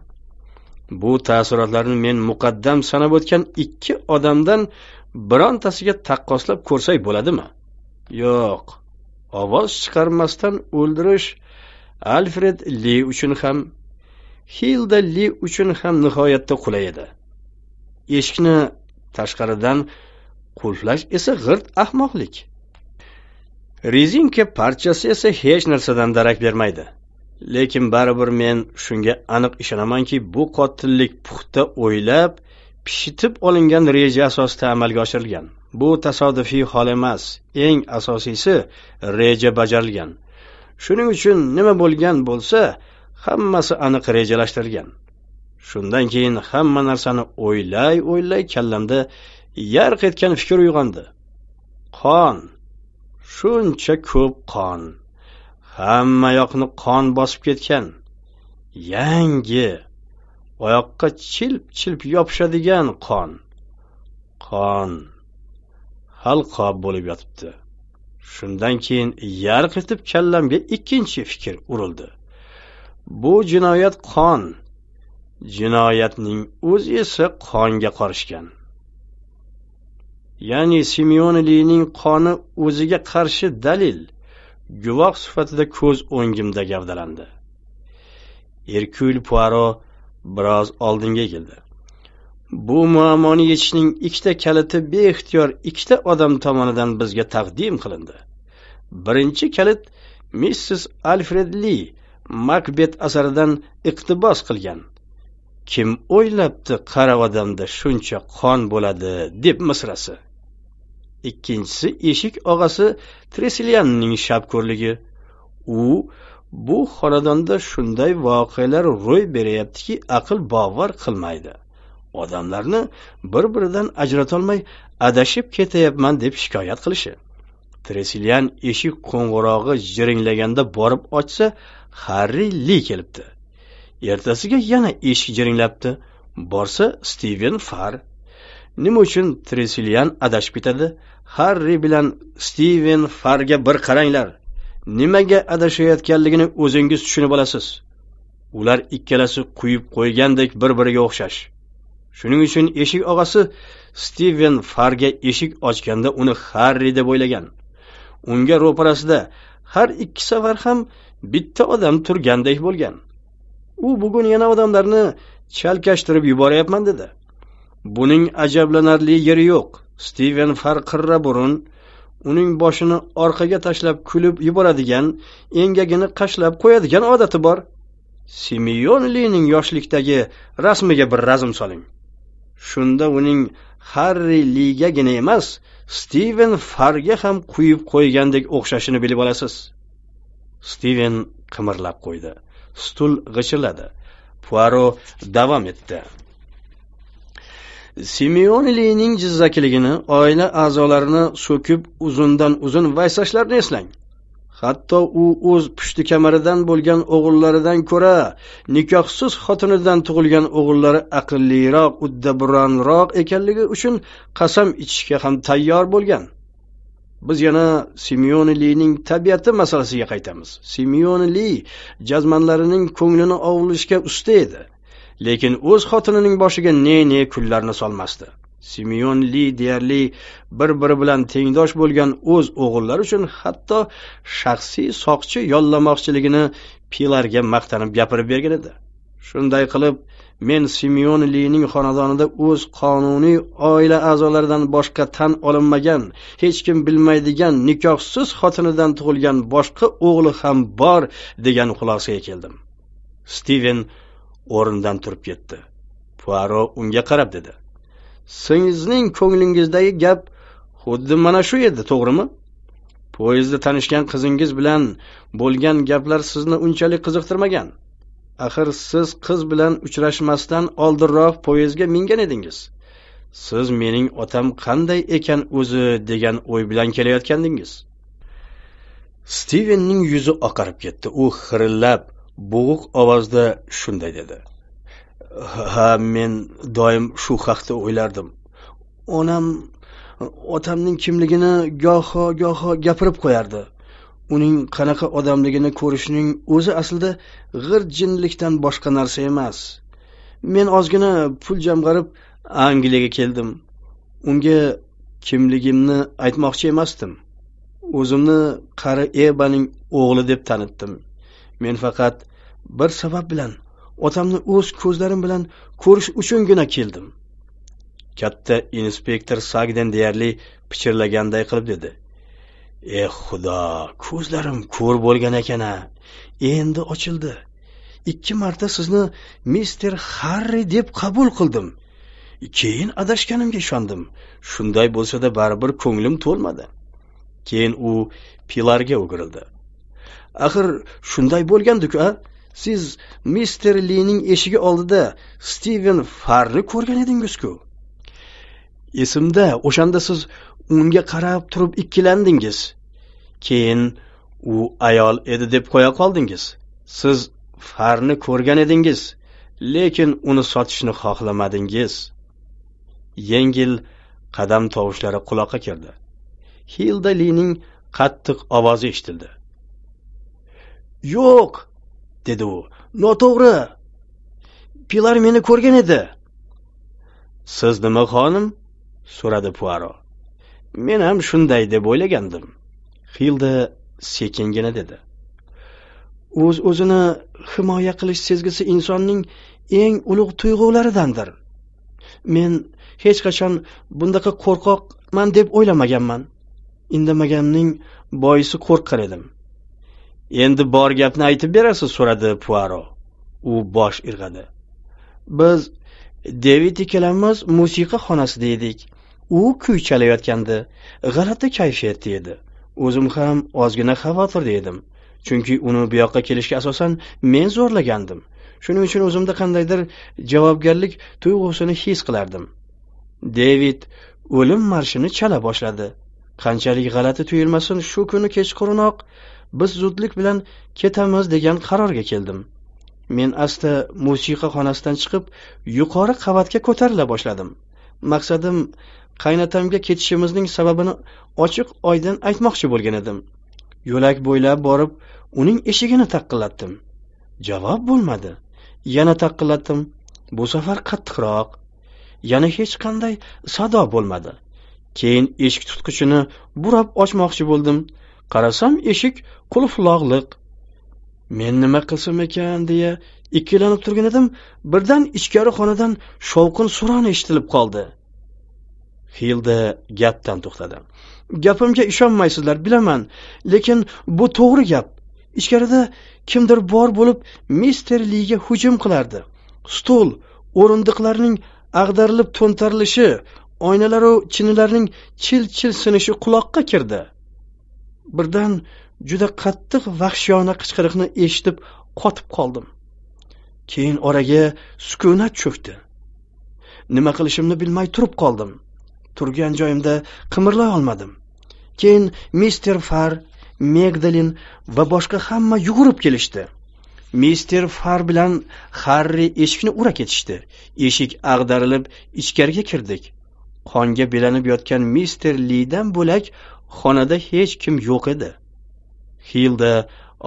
bu taassurotlarni men muqaddam sanab o'tgan ikki odamdan birontasiga taqqoslab ko'rsak bo'ladimi yo'q ovoz chiqarmasdan o'ldirish alfred li uchun ham hilda li uchun ham nihoyatda qulay edi eshikni tashqaridan qulflash esa g'irt ahmoqlik rezinka parchasi esa hech narsadan darak bermaydi lekin baribir men shunga aniq ishonamanki bu qotillik puxta o'ylab pishitib olingan reja asosida amalga oshirilgan bu tasodifiy hol emas eng asosiysi reja bajarilgan shuning uchun nima bo'lgan bo'lsa hammasi aniq rejalashtirilgan shundan keyin hamma narsani o'ylay o'ylay kallamda yarq etgan fikr uyg'ondi qon shuncha ko'p qon hamma yoqni qon bosib ketgan yangi oyoqqa chilp chilp yopishadigan qon qon halqob bo'lib yotibdi shundan keyin yarq etib kallamga ikkinchi fikr urildi bu jinoyat qon Jinoyatning o'zi esa qonga qorishgan. Ya'ni Simeonilining qoni o'ziga qarshi dalil, guvoh sifatida ko'z o'ngimda gavdalandi. Erkul puaro biroz oldinga keldi. Bu muammoni yechishning ikkita kaliti beixtiyor ikkita odam tomonidan bizga taqdim qilindi. Birinchi kalit Mrs. Alfred Li Macbeth asaridan iqtibos qilgan. kim o'ylabdi qari odamda shuncha qon bo'ladi deb misrasi ikkinchisi eshik og'asi tresilyanning shapko'rligi u bu xonadonda shunday voqealar ro'y beryaptiki aql bovar qilmaydi odamlarni bir biridan ajratolmay adashib ketayapman deb shikoyat qilishi tresilyan eshik qo'ng'irog'i jiringlaganda borib ochsa harri li kelibdi ertasiga yana eshik jiringlabdi borsa stiven far nima uchun tresilyan adashib ketadi harri bilan stiven farga bir qaranglar nimaga adashayotganligini o'zingiz tushunib olasiz ular ikkalasi quyib qo'ygandek bir biriga o'xshash shuning uchun eshik og'asi stiven farga eshik ochganda uni harri deb o'ylagan unga ro'parasida har ikki safar ham bitta odam turgandek bo'lgan U bugun yana odamlarni chalkashtirib yuboryapman dedi. Buning ajablanarli yeri yo'q. Steven farqirra burun uning boshini orqaga tashlab kulib yuboradigan, engagini qashlab qo'yadigan odati bor. Simeon Lining yoshlikdagi rasmiga bir razm soling. Shunda uning Harry Ligagina emas, Steven Farga ham quyib qo'ygandek o'xshashini bilib olasiz. Steven qimirlab qo'ydi. stul g'ishiladi puaro davom etdi simyonlining jizzakiligini oila a'zolarini so'kib uzundan uzun vaysashlarni eslang hatto u o'z pushti kamaridan bo'lgan o'g'illaridan ko'ra nikohsiz xotinidan tug'ilgan o'g'illari aqlliroq uddaburonroq ekanligi uchun qasam ichishga ham tayyor bo'lgan biz yana Simeonilining tabiati masalasiga qaytamiz. Simeonili jazmanlarining ko'nglini ovlashga usta edi, lekin o'z xotinining boshiga ne-ne kullarni solmasdi. li deyarli bir-biri bilan tengdosh bo'lgan o'z o'g'illari uchun hatto shaxsiy soqchi yollamoqchiligini Pilarga maqtanib gapirib bergan edi. Shunday qilib, men Simeonlining xonadonida o'z qonuniy oila a'zolaridan boshqa tan olinmagan, hech kim bilmaydigan nikohsiz xotinidan tug'ilgan boshqa o'g'li ham bor degan xulosaga keldim. stiven o'rnidan turib ketdi. Puaro unga qarab dedi: "Singizning ko'nglingizdagi gap xuddi mana shu edi, to'g'rimi?" Poyezdda tanishgan qizingiz bilan bo'lgan gaplar sizni unchalik qiziqtirmagan. axir siz qiz bilan uchrashmasdan oldinroq poyezdga mingan edingiz siz mening otam qanday ekan o'zi degan o'y bilan kelayotgandingiz stivenning yuzi oqarib ketdi u xirillab bo'g'iq ovozda shunday dedi ha men doim shu haqda o'ylardim onam otamning kimligini goho goho gapirib qo'yardi uning qanaqa odamligini ko'rishning o'zi aslida g'ir jinlikdan boshqa narsa emas men ozgina pul jamg'arib angliyaga keldim unga kimligimni aytmoqchi emasdim o'zimni qari ebaning o'g'li deb tanitdim men faqat bir sabab bilan otamni o'z ko'zlarim bilan ko'rish uchungina keldim katta inspektor sagden deyarli pichirlaganday qilib dedi eh xudo ko'zlarim ko'r bo'lgan ekan a endi ochildi ikki marta sizni mister harri deb qabul qildim keyin adashganimga ishondim shunday bo'lsa-da baribir ko'nglim to'lmadi keyin u pilarga o'girildi axir shunday bo'lgandi-ku, a siz mister lining eshigi oldida stiven farni ko'rgan edingiz-ku. esimda o'shanda siz unga qarab turib ikkilandingiz keyin u ayol edi deb qo'ya qoldingiz siz farni ko'rgan edingiz lekin uni sotishni xohlamadingiz yengil qadam tovushlari quloqqa kirdi hilda lining qattiq ovozi eshitildi yo'q dedi u noto'g'ri pilar meni ko'rgan edi siz nima xonim so'radi puaro men ham shunday deb o'ylagandim xilda sekingina dedi o'z o'zini himoya qilish sezgisi insonning eng ulug' tuyg'ularidandir men hech qachon bundaqa qo'rqoqman deb o'ylamaganman indamaganimning boisi qo'rqqan edim endi bor gapni aytib berasiz so'radi puaro u bosh irg'adi biz devid ikkalamiz musiqa xonasida edik u kuy chalayotgandi g'alati kayfiyatda edi o'zim ham ozgina xavotirda edim chunki uni bu yoqqa kelishga asosan men zo'rlagandim shuning uchun o'zimda qandaydir javobgarlik tuyg'usini his qilardim devid o'lim marshini chala boshladi qanchalik g'alati tuyulmasin shu kuni kechqurunoq biz zudlik bilan ketamiz degan qarorga keldim men asta musiqa xonasidan chiqib yuqori qavatga ko'tarila boshladim maqsadim qaynatamga ketishimizning sababini ochiq oydin aytmoqchi bo'lgan edim yo'lak bo'ylab borib uning eshigini taqillatdim javob bo'lmadi yana taqillatdim bu safar qattiqroq yana hech qanday sado bo'lmadi keyin eshik tutqichini burab ochmoqchi bo'ldim qarasam eshik qulflog'liq men nima qilsam ekan deya ikkilanib turgan edim birdan ichkari xonadan shovqin suron eshitilib qoldi hilda gapdan to'xtadi gapimga ishonmaysizlar bilaman lekin bu to'g'ri gap ichkarida kimdir bor bo'lib mister liga hujum qilardi stol o'rindiqlarning ag'darilib to'ntarilishi oynalaru chinilarning chil chil sinishi quloqqa kirdi birdan juda qattiq vahshiyona qichqiriqni eshitib qotib qoldim keyin oraga sukunat cho'kdi nima qilishimni bilmay turib qoldim turgan joyimda qimirlay olmadim keyin mister far megdalin va boshqa hamma yugurib kelishdi mister far bilan harri eshikni ura ketishdi eshik ag'darilib ichkariga kirdik qonga belanib yotgan mister lidan bo'lak xonada hech kim yo'q edi hilda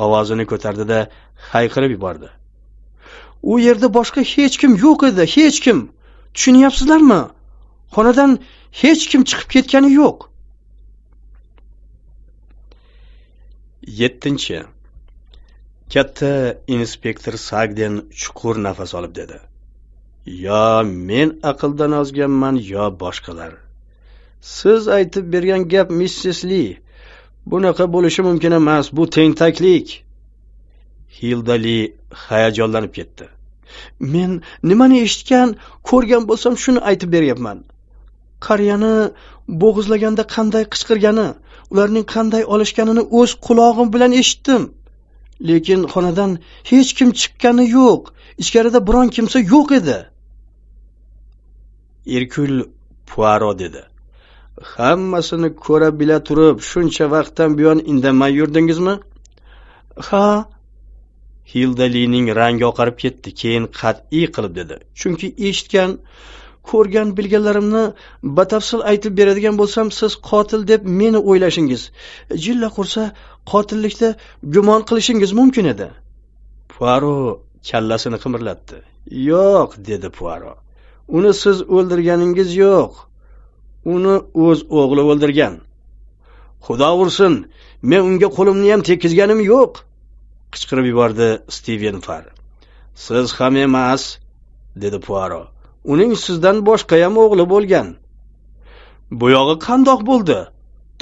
ovozini ko'tardida hayqirib yubordi u yerda boshqa hech kim yo'q edi hech kim tushunyapsizlarmi xonadan hech kim chiqib ketgani yo'q yettinchi katta inspektor sagden chuqur nafas olib dedi yo men aqldan ozganman yo boshqalar siz aytib bergan gap missis li bunaqa bo'lishi mumkin emas bu tengtaklik hildali hayajonlanib ketdi men nimani eshitgan ko'rgan bo'lsam shuni aytib beryapman qariyani bo'g'izlaganda qanday qichqirgani ularning qanday olishganini o'z qulog'im bilan eshitdim lekin xonadan hech kim chiqqani yo'q ichkarida biron kimsa yo'q edi erkul puaro dedi hammasini ko'ra bila turib shuncha vaqtdan buyon indamay yurdingizmi ha hildalining rangi oqarib ketdi keyin qat'iy qilib dedi chunki eshitgan ko'rgan bilganlarimni batafsil aytib beradigan bo'lsam siz qotil deb meni o'ylashingiz jilla qursa qotillikda gumon qilishingiz mumkin edi puaro kallasini qimirlatdi yo'q dedi puaro uni siz o'ldirganingiz yo'q uni o'z o'g'li o'ldirgan xudo ursin men unga qo'limni ham tekkizganim yo'q qichqirib yubordi stiven far siz ham emas dedi puaro uning sizdan boshqayam o'g'li bo'lgan bu yog'i qandoq bo'ldi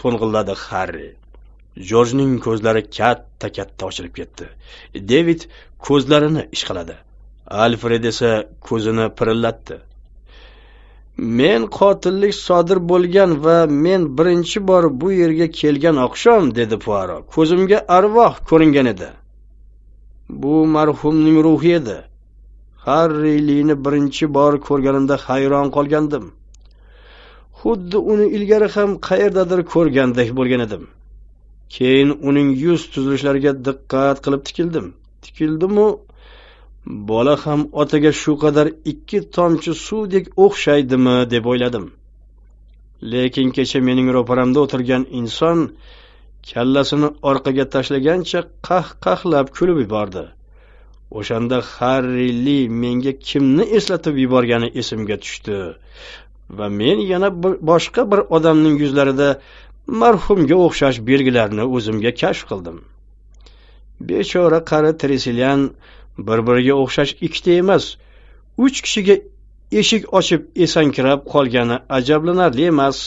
to'ng'illadi harri jorjning ko'zlari katta katta ochilib ketdi devid ko'zlarini ishqaladi alfred esa ko'zini pirillatdi men qotillik sodir bo'lgan va men birinchi bor bu yerga kelgan oqshom dedi puaro ko'zimga arvoh ko'ringan edi bu marhumning ruhi edi harrilini birinchi bor ko'rganimda hayron qolgandim xuddi uni ilgari ham qayerdadir ko'rgandek bo'lgan edim keyin uning yuz tuzilishlariga diqqat qilib tikildim tikildimu bola ham otaga shu qadar ikki tomchi suvdek o'xshaydimi deb o'yladim lekin kecha mening ro'paramda o'tirgan inson kallasini orqaga tashlagancha qah qahlab kulib yubordi o'shanda li menga kimni eslatib yuborgani esimga tushdi va men yana boshqa bir odamning yuzlarida marhumga o'xshash belgilarni o'zimga kashf qildim bechora qari tresilyan bir biriga o'xshash ikkita emas uch kishiga eshik ochib esankirab qolgani ajablanarli emas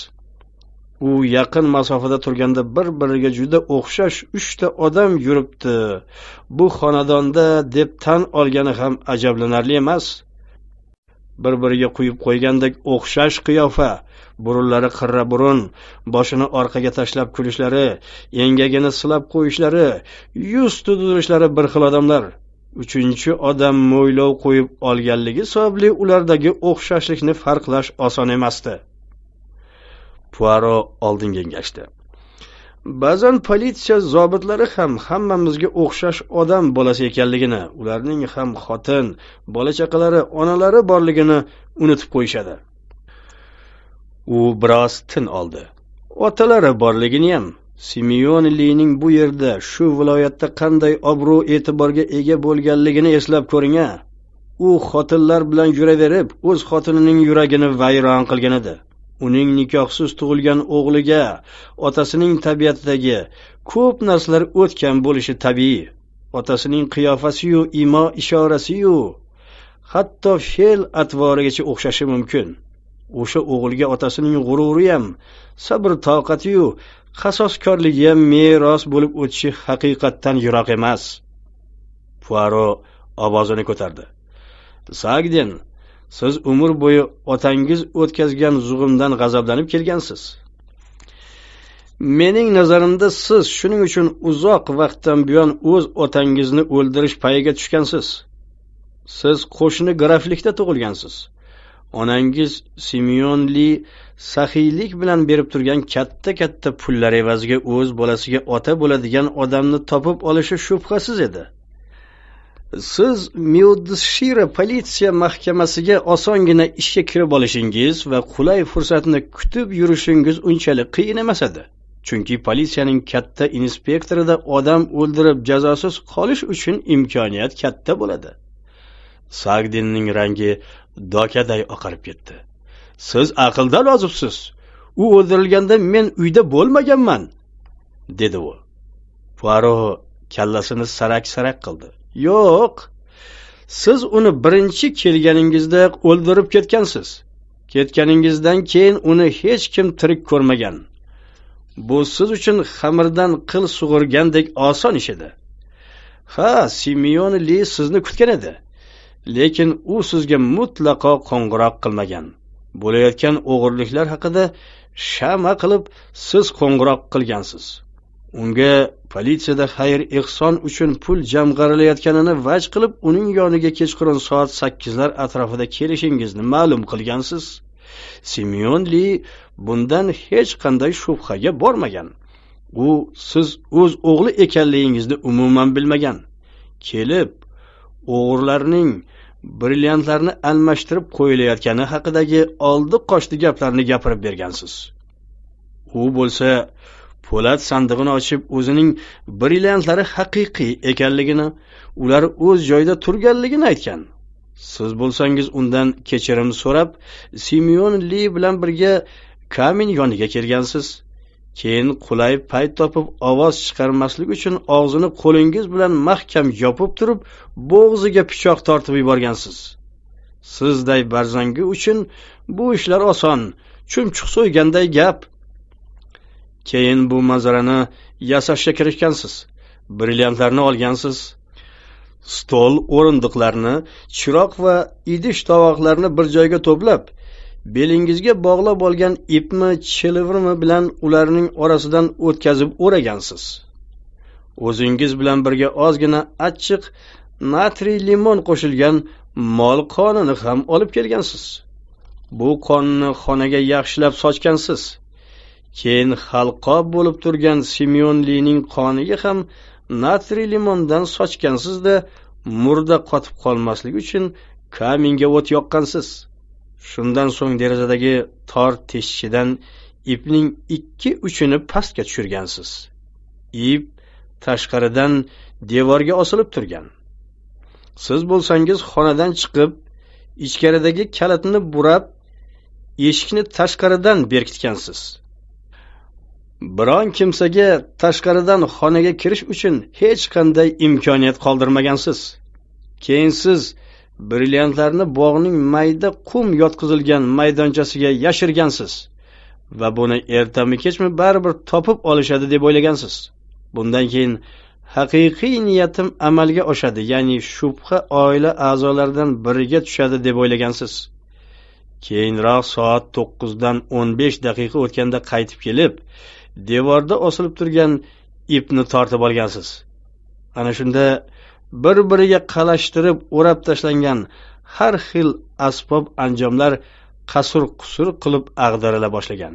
u yaqin masofada turganda bir biriga juda o'xshash uchta odam yuribdi bu xonadonda deb tan olgani ham ajablanarli emas bir biriga quyib qo'ygandek o'xshash qiyofa burunlari qirra burun boshini orqaga tashlab kulishlari engagini silab qo'yishlari yuz tuzilishlari bir xil odamlar uchinchi odam mo'ylov qo'yib olganligi sababli ulardagi o'xshashlikni farqlash oson emasdi puaro oldinga engashdi ba'zan politsiya zobitlari ham hammamizga o'xshash odam bolasi ekanligini ularning ham xotin bola chaqalari onalari borligini unutib qo'yishadi u biroz tin oldi otalari borligini ham simyonlining bu yerda shu viloyatda qanday obro' e'tiborga ega bo'lganligini eslab ko'ring a u xotinlar bilan yuraverib o'z xotinining yuragini vayron qilgan edi uning nikohsiz tug'ilgan o'g'liga otasining tabiatidagi ko'p narsalar o'tgan bo'lishi tabiiy otasining qiyofasiyu imo ishorasiyu hatto fe'l atvorigacha o'xshashi mumkin o'sha o'g'ilga otasining g'ururi ham sabr toqatiyu qasoskorligi ham meros bo'lib o'tishi haqiqatdan yiroq emas puaro ovozini ko'tardi sagden siz umr bo'yi otangiz o'tkazgan zug'umdan g'azablanib kelgansiz mening nazarimda siz shuning uchun uzoq vaqtdan buyon o'z otangizni o'ldirish payiga tushgansiz siz qo'shni graflikda tug'ilgansiz onangiz simeonli saxiylik bilan berib turgan katta katta pullar evaziga o'z bolasiga ota bo'ladigan odamni topib olishi shubhasiz edi siz myudshira politsiya mahkamasiga osongina ishga kirib olishingiz va qulay fursatni kutib yurishingiz unchalik qiyin emas edi chunki politsiyaning katta inspektorida odam o'ldirib jazosiz qolish uchun imkoniyat katta bo'ladi sagdinning rangi dokaday oqarib ketdi siz aqldan ozibsiz u o'ldirilganda men uyda bo'lmaganman dedi u puaro kallasini sarak sarak qildi yo'q siz uni birinchi kelganingizda o'ldirib ketgansiz ketganingizdan keyin uni hech kim tirik ko'rmagan bu siz uchun xamirdan qil sug'urgandek oson ish edi ha simeon li sizni kutgan edi lekin u sizga mutlaqo qo'ng'iroq qilmagan bo'layotgan o'g'irliklar haqida shama qilib siz qo'ng'iroq qilgansiz unga politsiyada xayr ehson uchun pul jamg'arilayotganini vaj qilib uning yoniga kechqurun soat sakkizlar atrofida kelishingizni ma'lum qilgansiz simeon li bundan hech qanday shubhaga bormagan u siz o'z o'g'li ekanligingizni umuman bilmagan kelib o'g'irlarning brilliantlarni almashtirib qo'yilayotgani haqidagi oldi qochdi gaplarni gapirib bergansiz u bo'lsa po'lat sandig'ini ochib o'zining brilliantlari haqiqiy ekanligini ular o'z joyida turganligini aytgan siz bo'lsangiz undan kechirim so'rab simeon li bilan birga kamin yoniga kelgansiz keyin qulay payt topib ovoz chiqarmaslik uchun og'zini qo'lingiz bilan mahkam yopib turib bo'g'ziga pichoq tortib yuborgansiz sizday barzangi uchun bu ishlar oson chumchuq so'yganday gap keyin bu manzarani yasashga kirishgansiz brilliantlarni olgansiz stol o'rindiqlarni chiroq va idish tovoqlarni bir joyga to'plab belingizga bog'lab olgan ipmi chilivrmi bilan ularning orasidan o'tkazib o'ragansiz o'zingiz bilan birga ozgina achchiq natriy limon qo'shilgan mol qonini ham olib kelgansiz bu qonni xonaga yaxshilab sochgansiz keyin halqob bo'lib turgan Simyonlining qoniga ham natriy limondan sochgansizda murda qotib qolmasligi uchun kaminga o't yoqqansiz shundan so'ng derazadagi tor teshikchidan ipning ikki uchini pastga tushirgansiz ip tashqaridan devorga osilib turgan siz bo'lsangiz xonadan chiqib ichkaridagi kalitni burab eshikni tashqaridan berkitgansiz biron kimsaga tashqaridan xonaga kirish uchun hech qanday imkoniyat qoldirmagansiz keyin siz brilliantlarni bog'ning mayda qum yotqizilgan maydonchasiga yashirgansiz va buni ertami kechmi baribir topib olishadi deb o'ylagansiz bundan keyin haqiqiy niyatim amalga oshadi ya'ni shubha oila a'zolaridan biriga tushadi deb o'ylagansiz keyinroq soat to'qqizdan o'n besh daqiqa o'tganda qaytib kelib devorda osilib turgan ipni tortib olgansiz ana shunda bir biriga qalashtirib o'rab tashlangan har xil asbob anjomlar qasur qusur qilib ag'darila boshlagan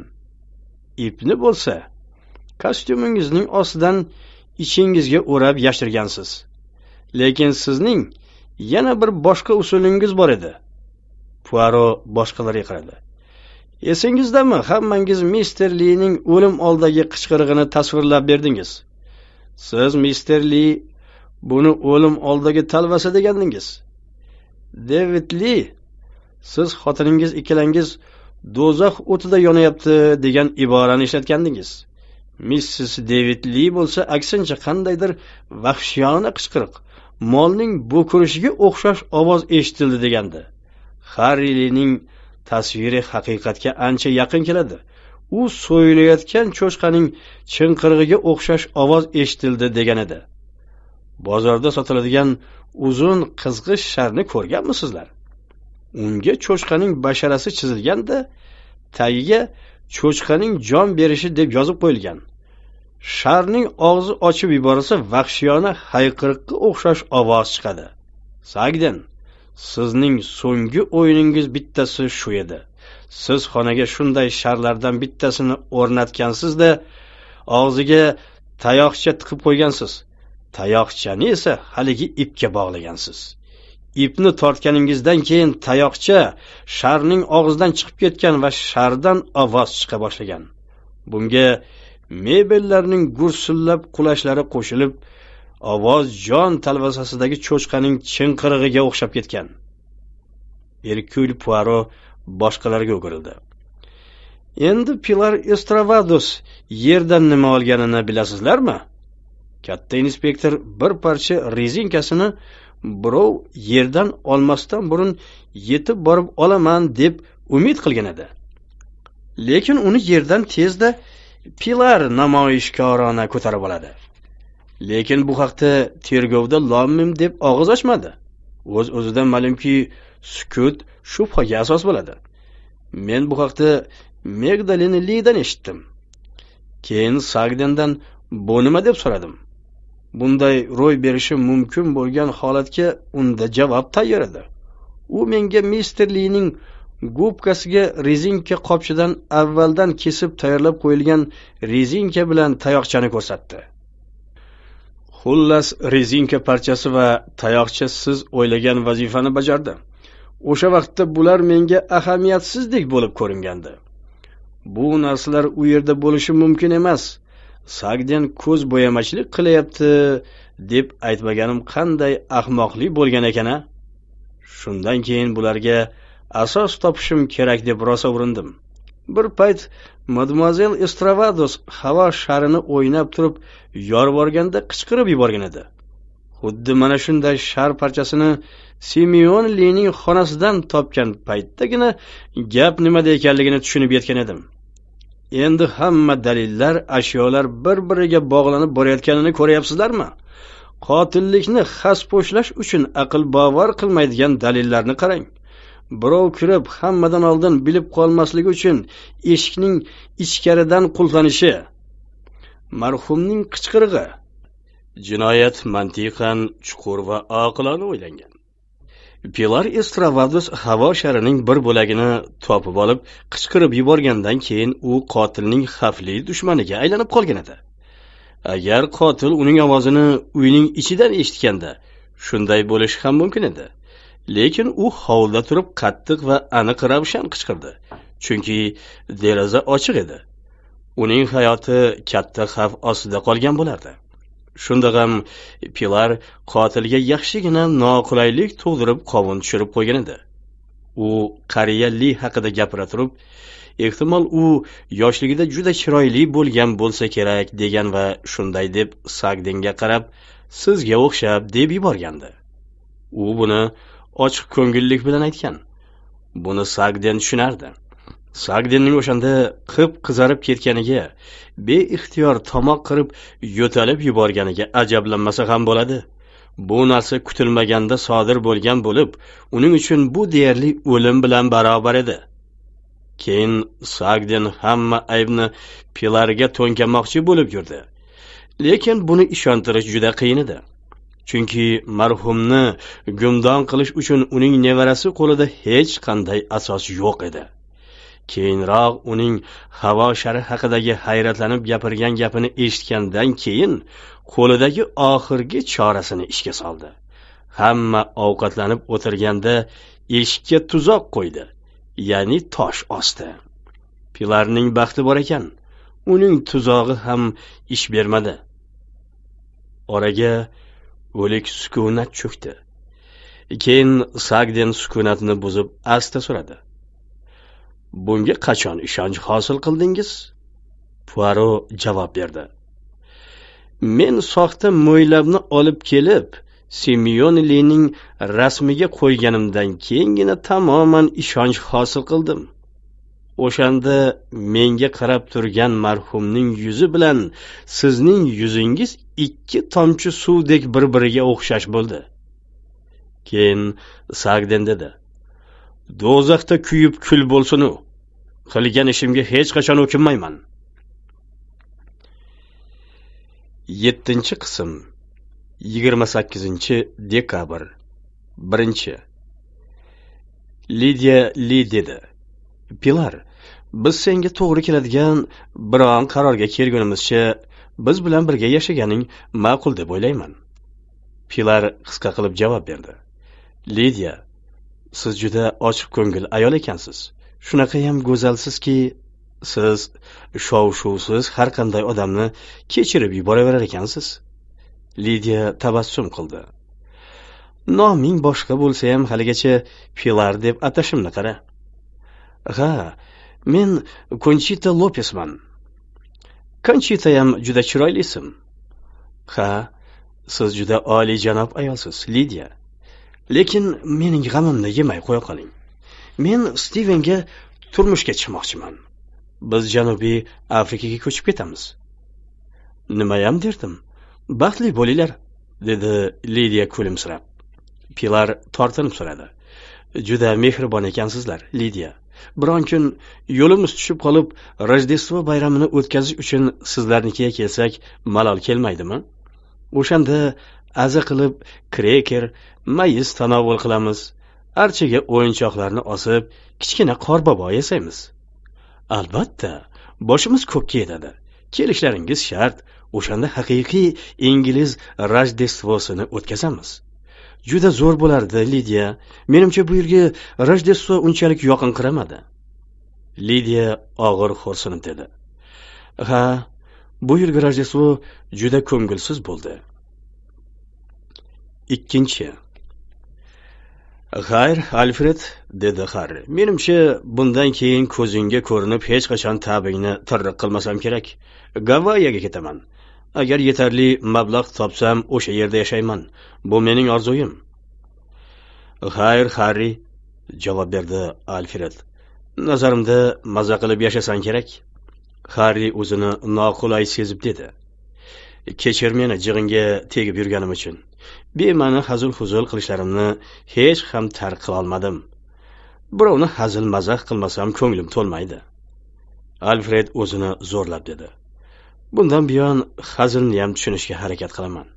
ipni bo'lsa kostyumingizning ostidan ichingizga o'rab yashirgansiz lekin sizning yana bir boshqa usulingiz bor edi puaro boshqalarga qaradi esingizdami hammangiz mister lining o'lim oldagi qichqirig'ini tasvirlab berdingiz siz mister li buni o'lim oldagi talvasa degandingiz devid li siz xotiningiz ikkalangiz do'zax o'tida yonyapti degan iborani ishlatgandingiz missis devid li bo'lsa aksincha qandaydir vahshiyona qichqiriq molning bo'kirishiga o'xshash ovoz eshitildi degandi harri lining tasviri haqiqatga ancha yaqin keladi u so'yilayotgan cho'chqaning chinqirig'iga o'xshash ovoz eshitildi degan edi bozorda sotiladigan uzun qizg'ish sharni ko'rganmisizlar unga cho'chqaning basharasi chizilganda tagiga cho'chqaning jon berishi deb yozib qo'yilgan sharning og'zi ochib yuborilsa vahshiyona hayqiriqqa o'xshash ovoz chiqadi sagden Sizning so'nggi o'yiningiz bittasi shu edi. Siz xonaga shunday sharlardan bittasini o'rnatgansizda og'ziga tayoqcha tiqib qo'ygansiz. Tayoqchani esa haligi ipga bog'lagansiz. Ipni tortganingizdan keyin tayoqcha sharning og'zidan chiqib ketgan va shardan ovoz chiqa boshlagan. Bunga mebellarning gursillab qulashlari qo'shilib, ovoz jon talvasasidagi cho'chqaning chinqirig'iga o'xshab ketgan erkul puaro boshqalarga o'girildi endi pilar estravados yerdan nima olganini bilasizlarmi katta inspektor bir parcha rezinkasini birov yerdan olmasdan burun yetib borib olaman deb umid qilgan edi lekin uni yerdan tezda pilar namoyishkorona ko'tarib oladi lekin bu haqda tergovda lommim deb og'iz ochmadi o'z o'zidan ma'lumki sukut shubhaga asos bo'ladi men bu haqda megdalin lidan eshitdim keyin sagdendan bu nima deb so'radim bunday ro'y berishi mumkin bo'lgan holatga unda javob tayyor edi u menga mister lining gubkasiga rezinka qopchidan avvaldan kesib tayyorlab qo'yilgan rezinka bilan tayoqchani ko'rsatdi xullas rezinka parchasi va tayoqcha siz o'ylagan vazifani bajardi o'sha vaqtda bular menga ahamiyatsizdek bo'lib ko'ringandi bu narsalar u yerda bo'lishi mumkin emas sagden ko'z bo'yamachilik qilyapti deb aytmaganim qanday ahmoqlik bo'lgan ekan a shundan keyin bularga asos topishim kerak deb rosa urindim bir payt mademoiselle estravados havo sharini o'ynab turib yorvorganda qichqirib yuborgan edi xuddi mana shunday shar parchasini simeon lining xonasidan topgan paytdagina gap nimada ekanligini tushunib yetgan edim endi hamma dalillar ashyolar bir biriga bog'lanib borayotganini ko'ryapsizlarmi qotillikni xas poshlash uchun aql bovar qilmaydigan dalillarni qarang birov kirib hammadan oldin bilib qolmasligi uchun eshikning ichkaridan qulflanishi marhumning qichqirig'i jinoyat mantiqan chuqur va oqilona o'ylangan pilar estravadus havo sharining bir bo'lagini topib olib qichqirib yuborgandan keyin u qotilning xavfli dushmaniga aylanib qolgan edi agar qotil uning ovozini uyning ichidan eshitganda shunday bo'lishi ham mumkin edi lekin u hovlida turib qattiq va aniq ravshan qichqirdi chunki deraza ochiq edi uning hayoti katta xavf ostida qolgan bo'lardi shunda ham pilar qotilga yaxshigina noqulaylik tug'dirib qovun tushirib qo'ygan edi u qariya li haqida gapira turib ehtimol u yoshligida juda chiroyli bo'lgan bo'lsa kerak degan va shunday deb sagdinga qarab sizga o'xshab deb yuborgandi u buni ochiq ko'ngillik bilan aytgan buni sagden tushunardi sagdenning o'shanda qip qizarib ketganiga beixtiyor tomoq qirib yo'talib yuborganiga ajablanmasa ham bo'ladi bu narsa kutilmaganda sodir bo'lgan bo'lib uning uchun bu deyarli o'lim bilan barobar edi keyin sagden hamma aybni pilarga to'nkamoqchi bo'lib yurdi lekin buni ishontirish juda qiyin edi chunki marhumni gumdon qilish uchun uning nevarasi qo'lida hech qanday asos yo'q edi keyinroq uning havo shari haqidagi hayratlanib gapirgan gapini eshitgandan keyin qo'lidagi oxirgi chorasini ishga soldi hamma ovqatlanib o'tirganda eshikka tuzoq qo'ydi ya'ni tosh osti pilarning baxti bor ekan uning tuzog'i ham ish bermadi oraga o'lik sukunat cho'kdi keyin sagden sukunatni buzib asta so'radi bunga qachon ishonch hosil qildingiz puaro javob berdi men soxta mo'ylabni olib kelib lining rasmiga qo'yganimdan keyingina tamoman ishonch hosil qildim o'shanda menga qarab turgan marhumning yuzi bilan sizning yuzingiz ikki tomchi suvdek bir biriga o'xshash bo'ldi keyin sagden dedi do'zaxda kuyib kul bo'lsinu qilgan ishimga hech qachon o'kinmayman yettinchi qism yigirma sakkizinchi dekabr birinchi lidiya li dedi pilar biz senga to'g'ri keladigan biron qarorga kelgunimizcha biz bilan birga yashaganing ma'qul deb o'ylayman pilar qisqa qilib javob berdi lidiya siz juda ochiq ko'ngil ayol ekansiz shunaqayam go'zalsizki siz shov shuvsiz har qanday odamni kechirib yuboraverar ekansiz lidiya tabassum qildi noming boshqa bo'lsa ham haligacha pilar deb atashimni qara ha men konchita lopesman konchitayam juda chiroyli ism ha siz juda oliy janob ayolsiz lidiya lekin mening g'amimni yemay qo'ya qoling men stivenga turmushga chiqmoqchiman biz janubiy afrikaga ko'chib ketamiz nimayam derdim baxtli bo'linglar dedi lidiya kulimsirab pilar tortinib so'radi juda mehribon ekansizlar lidiya biron kun yo'limiz tushib qolib rojdestvo bayramini o'tkazish uchun sizlarnikiga kelsak malol kelmaydimi o'shanda aza qilib kreker mayiz tanovvul qilamiz archaga o'yinchoqlarni osib kichkina qorbobo yasaymiz albatta boshimiz ko'kka yetadi kelishlaringiz shart o'shanda haqiqiy ingliz rojdestvosini o'tkazamiz juda zo'r bo'lardi lidiya menimcha bu yilgi rojdestvo unchalik yoqinqiramadi lidiya og'ir xo'rsinib dedi ha bu yilgi rojdestvo juda ko'ngilsiz bo'ldi ikkinchi xayr alfred dedi harri menimcha bundan keyin ko'zingga ko'rinib hech qachon tabingni tirriq qilmasam kerak gavayaga ketaman agar yetarli mablag' topsam o'sha yerda yashayman bu mening orzuyim xayr harri javob berdi alfred nazarimda maza qilib yashasang kerak harri o'zini noqulay sezib dedi kechir meni jig'inga tegib yurganim uchun bema'ni hazil huzul qilishlarimni hech ham tark qilolmadim birovni hazil mazax qilmasam ko'nglim to'lmaydi alfred o'zini zo'rlab dedi bundan buyon hazilniyam tushunishga harakat qilaman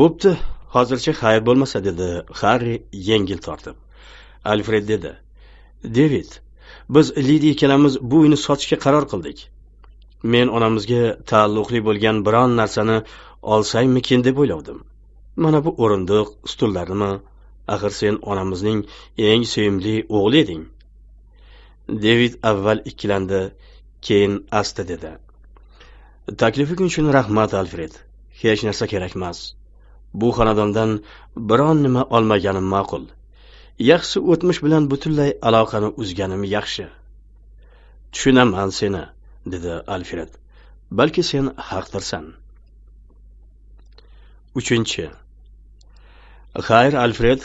bo'pti hozircha xayr bo'lmasa dedi harri yengil tortib alfred dedi devid biz lidi ikkalamiz bu uyni sotishga qaror qildik men onamizga taalluqli bo'lgan biron narsani olsangmikin deb o'ylovdim mana bu o'rindiq stullarnimi axir sen onamizning eng sevimli o'g'li eding devid avval ikkilandi keyin asta dedi taklifing uchun rahmat alfred hech narsa kerakmas bu xonadondan biron nima olmaganim ma'qul yaxshi o'tmish bilan butunlay aloqani uzganim yaxshi tushunaman seni dedi alfred balki sen haqdirsan uchinchi xayr alfred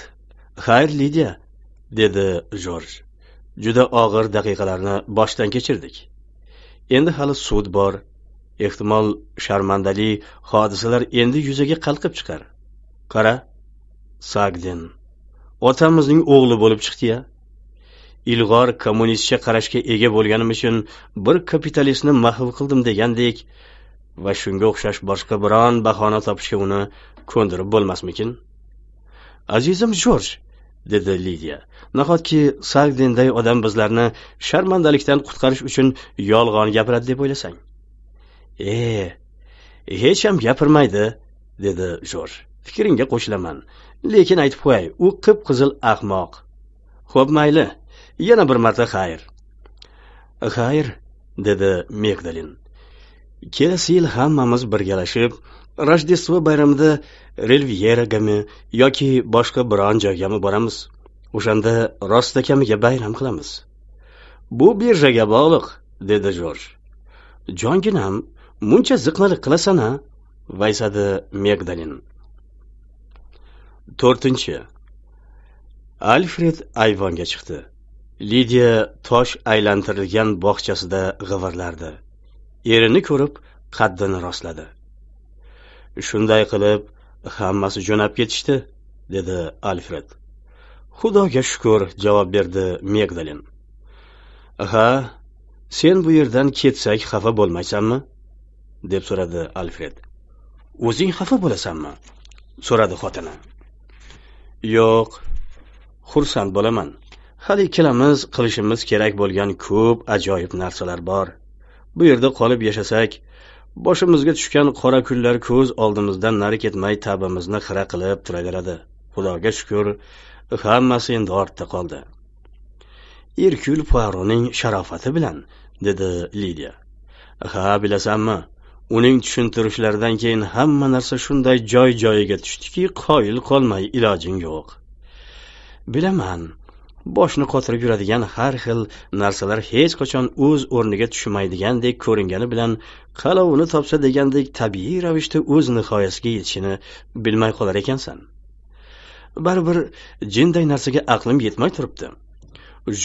xayr lidiya dedi jorj juda og'ir daqiqalarni boshdan kechirdik endi hali sud bor ehtimol sharmandali hodisalar endi yuzaga qalqib chiqar qara sagdin otamizning o'g'li bo'lib chiqdi ya ilg'or kommunistcha qarashga ega bo'lganim uchun bir kapitalistni mahv qildim degandek va shunga o'xshash boshqa biron bahona topishga uni ko'ndirib bo'lmasmikin azizim jorj dedi lidiya nahotki sagdinday odam bizlarni sharmandalikdan qutqarish uchun yolg'on gapiradi deb o'ylasang e hech ham gapirmaydi dedi jorj fikringga qo'shilaman lekin aytib qo'yay u qip qizil ahmoq xo'p mayli yana bir marta xayr xayr dedi megdalin kelasi yil hammamiz birgalashib rojdestvo bayramida relviyeragami yoki boshqa biron joygami boramiz o'shanda rostakamiga bayram qilamiz bu birjaga bog'liq dedi jorj jonginam muncha ziqnalik qilasana vaysadi megdalin to'rtinchi alfred ayvonga chiqdi lidiya tosh aylantirilgan bog'chasida g'ivirlardi erini ko'rib qaddini rostladi shunday qilib hammasi jo'nab ketishdi dedi alfred xudoga shukur javob berdi megdalin ha sen bu yerdan ketsak xafa bo'lmaysanmi deb so'radi alfred o'zing xafa bo'lasanmi so'radi xotini yo'q xursand bo'laman hali ikkalamiz qilishimiz kerak bo'lgan ko'p ajoyib narsalar bor bu yerda qolib yashasak boshimizga tushgan qora kunlar ko'z oldimizdan nari ketmay tabimizni xira qilib turaveradi xudoga shukur hammasi endi ortda qoldi irkul puaroning sharofati bilan dedi lidiya ha bilasanmi uning tushuntirishlaridan keyin hamma narsa shunday joy joyiga tushdiki qoyil qolmay ilojing yo'q bilaman boshni qotirib yuradigan har xil narsalar hech qachon o'z o'rniga tushmaydigandek ko'ringani bilan qalovini topsa degandek tabiiy ravishda o'z nihoyasiga yetishini bilmay qolar ekansan baribir jinday narsaga aqlim yetmay turibdi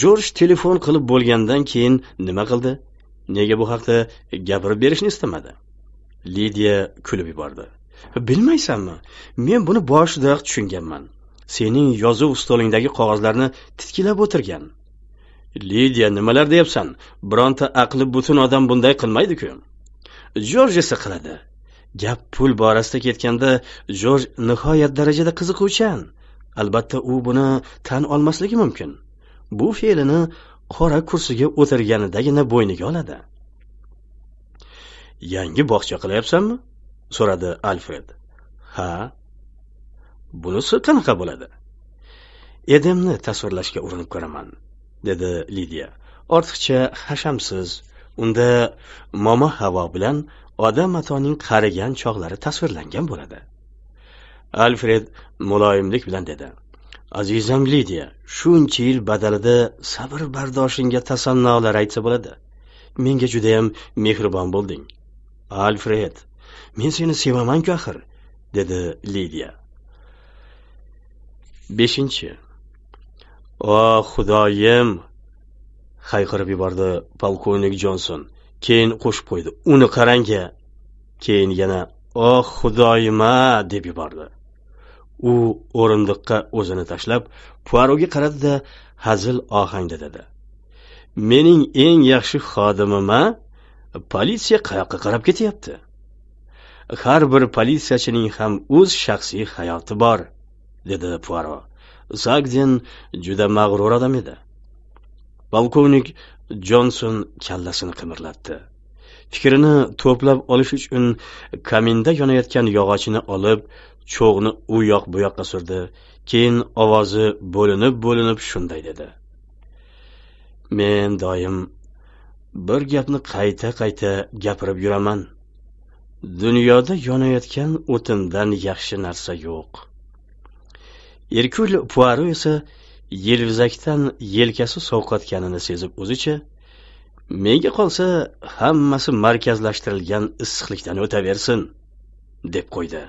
jorj telefon qilib bo'lgandan keyin nima qildi nega bu haqda gapirib berishni istamadi Lidiya kulib yubordi. Bilmaysanmi? Men buni boshida tushunganman. Sening yozuv stolingdagi qog'ozlarni titkilab o'tirgan. Lidiya, nimalar deyapsan? Bironta aqli butun odam bunday qilmaydi-ku. Jorj esa qiladi. Gap pul borasida ketganda Jorj nihoyat darajada qiziquvchan. Albatta u buni tan olmasligi mumkin. Bu fe'lini qora kursiga o'tirganidagina bo'yniga oladi. yangi bog'cha qilyapsanmi so'radi alfred ha bunisi qanaqa bo'ladi edemni tasvirlashga urinib ko'raman dedi lidiya ortiqcha hashamsiz unda momo havo bilan odam matoning qarigan chog'lari tasvirlangan bo'ladi alfred muloyimlik bilan dedi azizam lidiya shuncha yil badalida sabr bardoshingga tasannolar aytsa bo'ladi menga judayam mehribon bo'lding alfred men seni sevamanku axir dedi lidiya beshinchi o oh, xudoyim hayqirib yubordi polkovnik jonson keyin qo'shib qo'ydi uni qarang a keyin yana o oh, xudoyim a deb yubordi u o'rindiqqa o'zini tashlab puaroga qaradida hazil ohangda dedi mening eng yaxshi xodimim a politsiya qayoqqa qarab ketyapti har bir politsiyachining ham o'z shaxsiy hayoti bor dedi puaro zagden juda mag'rur odam edi polkovnik jonson kallasini qimirlatdi fikrini to'plab olish uchun kaminda yonayotgan yog'ochni olib cho'g'ni u yoq bu yoqqa surdi keyin ovozi bo'linib bo'linib shunday dedi men doim bir gapni qayta qayta gapirib yuraman dunyoda yonayotgan o'tindan yaxshi narsa yo'q erkul puaro esa yelvizakdan yelkasi sovqotganini sezib o'zicha menga qolsa hammasi markazlashtirilgan issiqlikdan o'taversin deb qo'ydi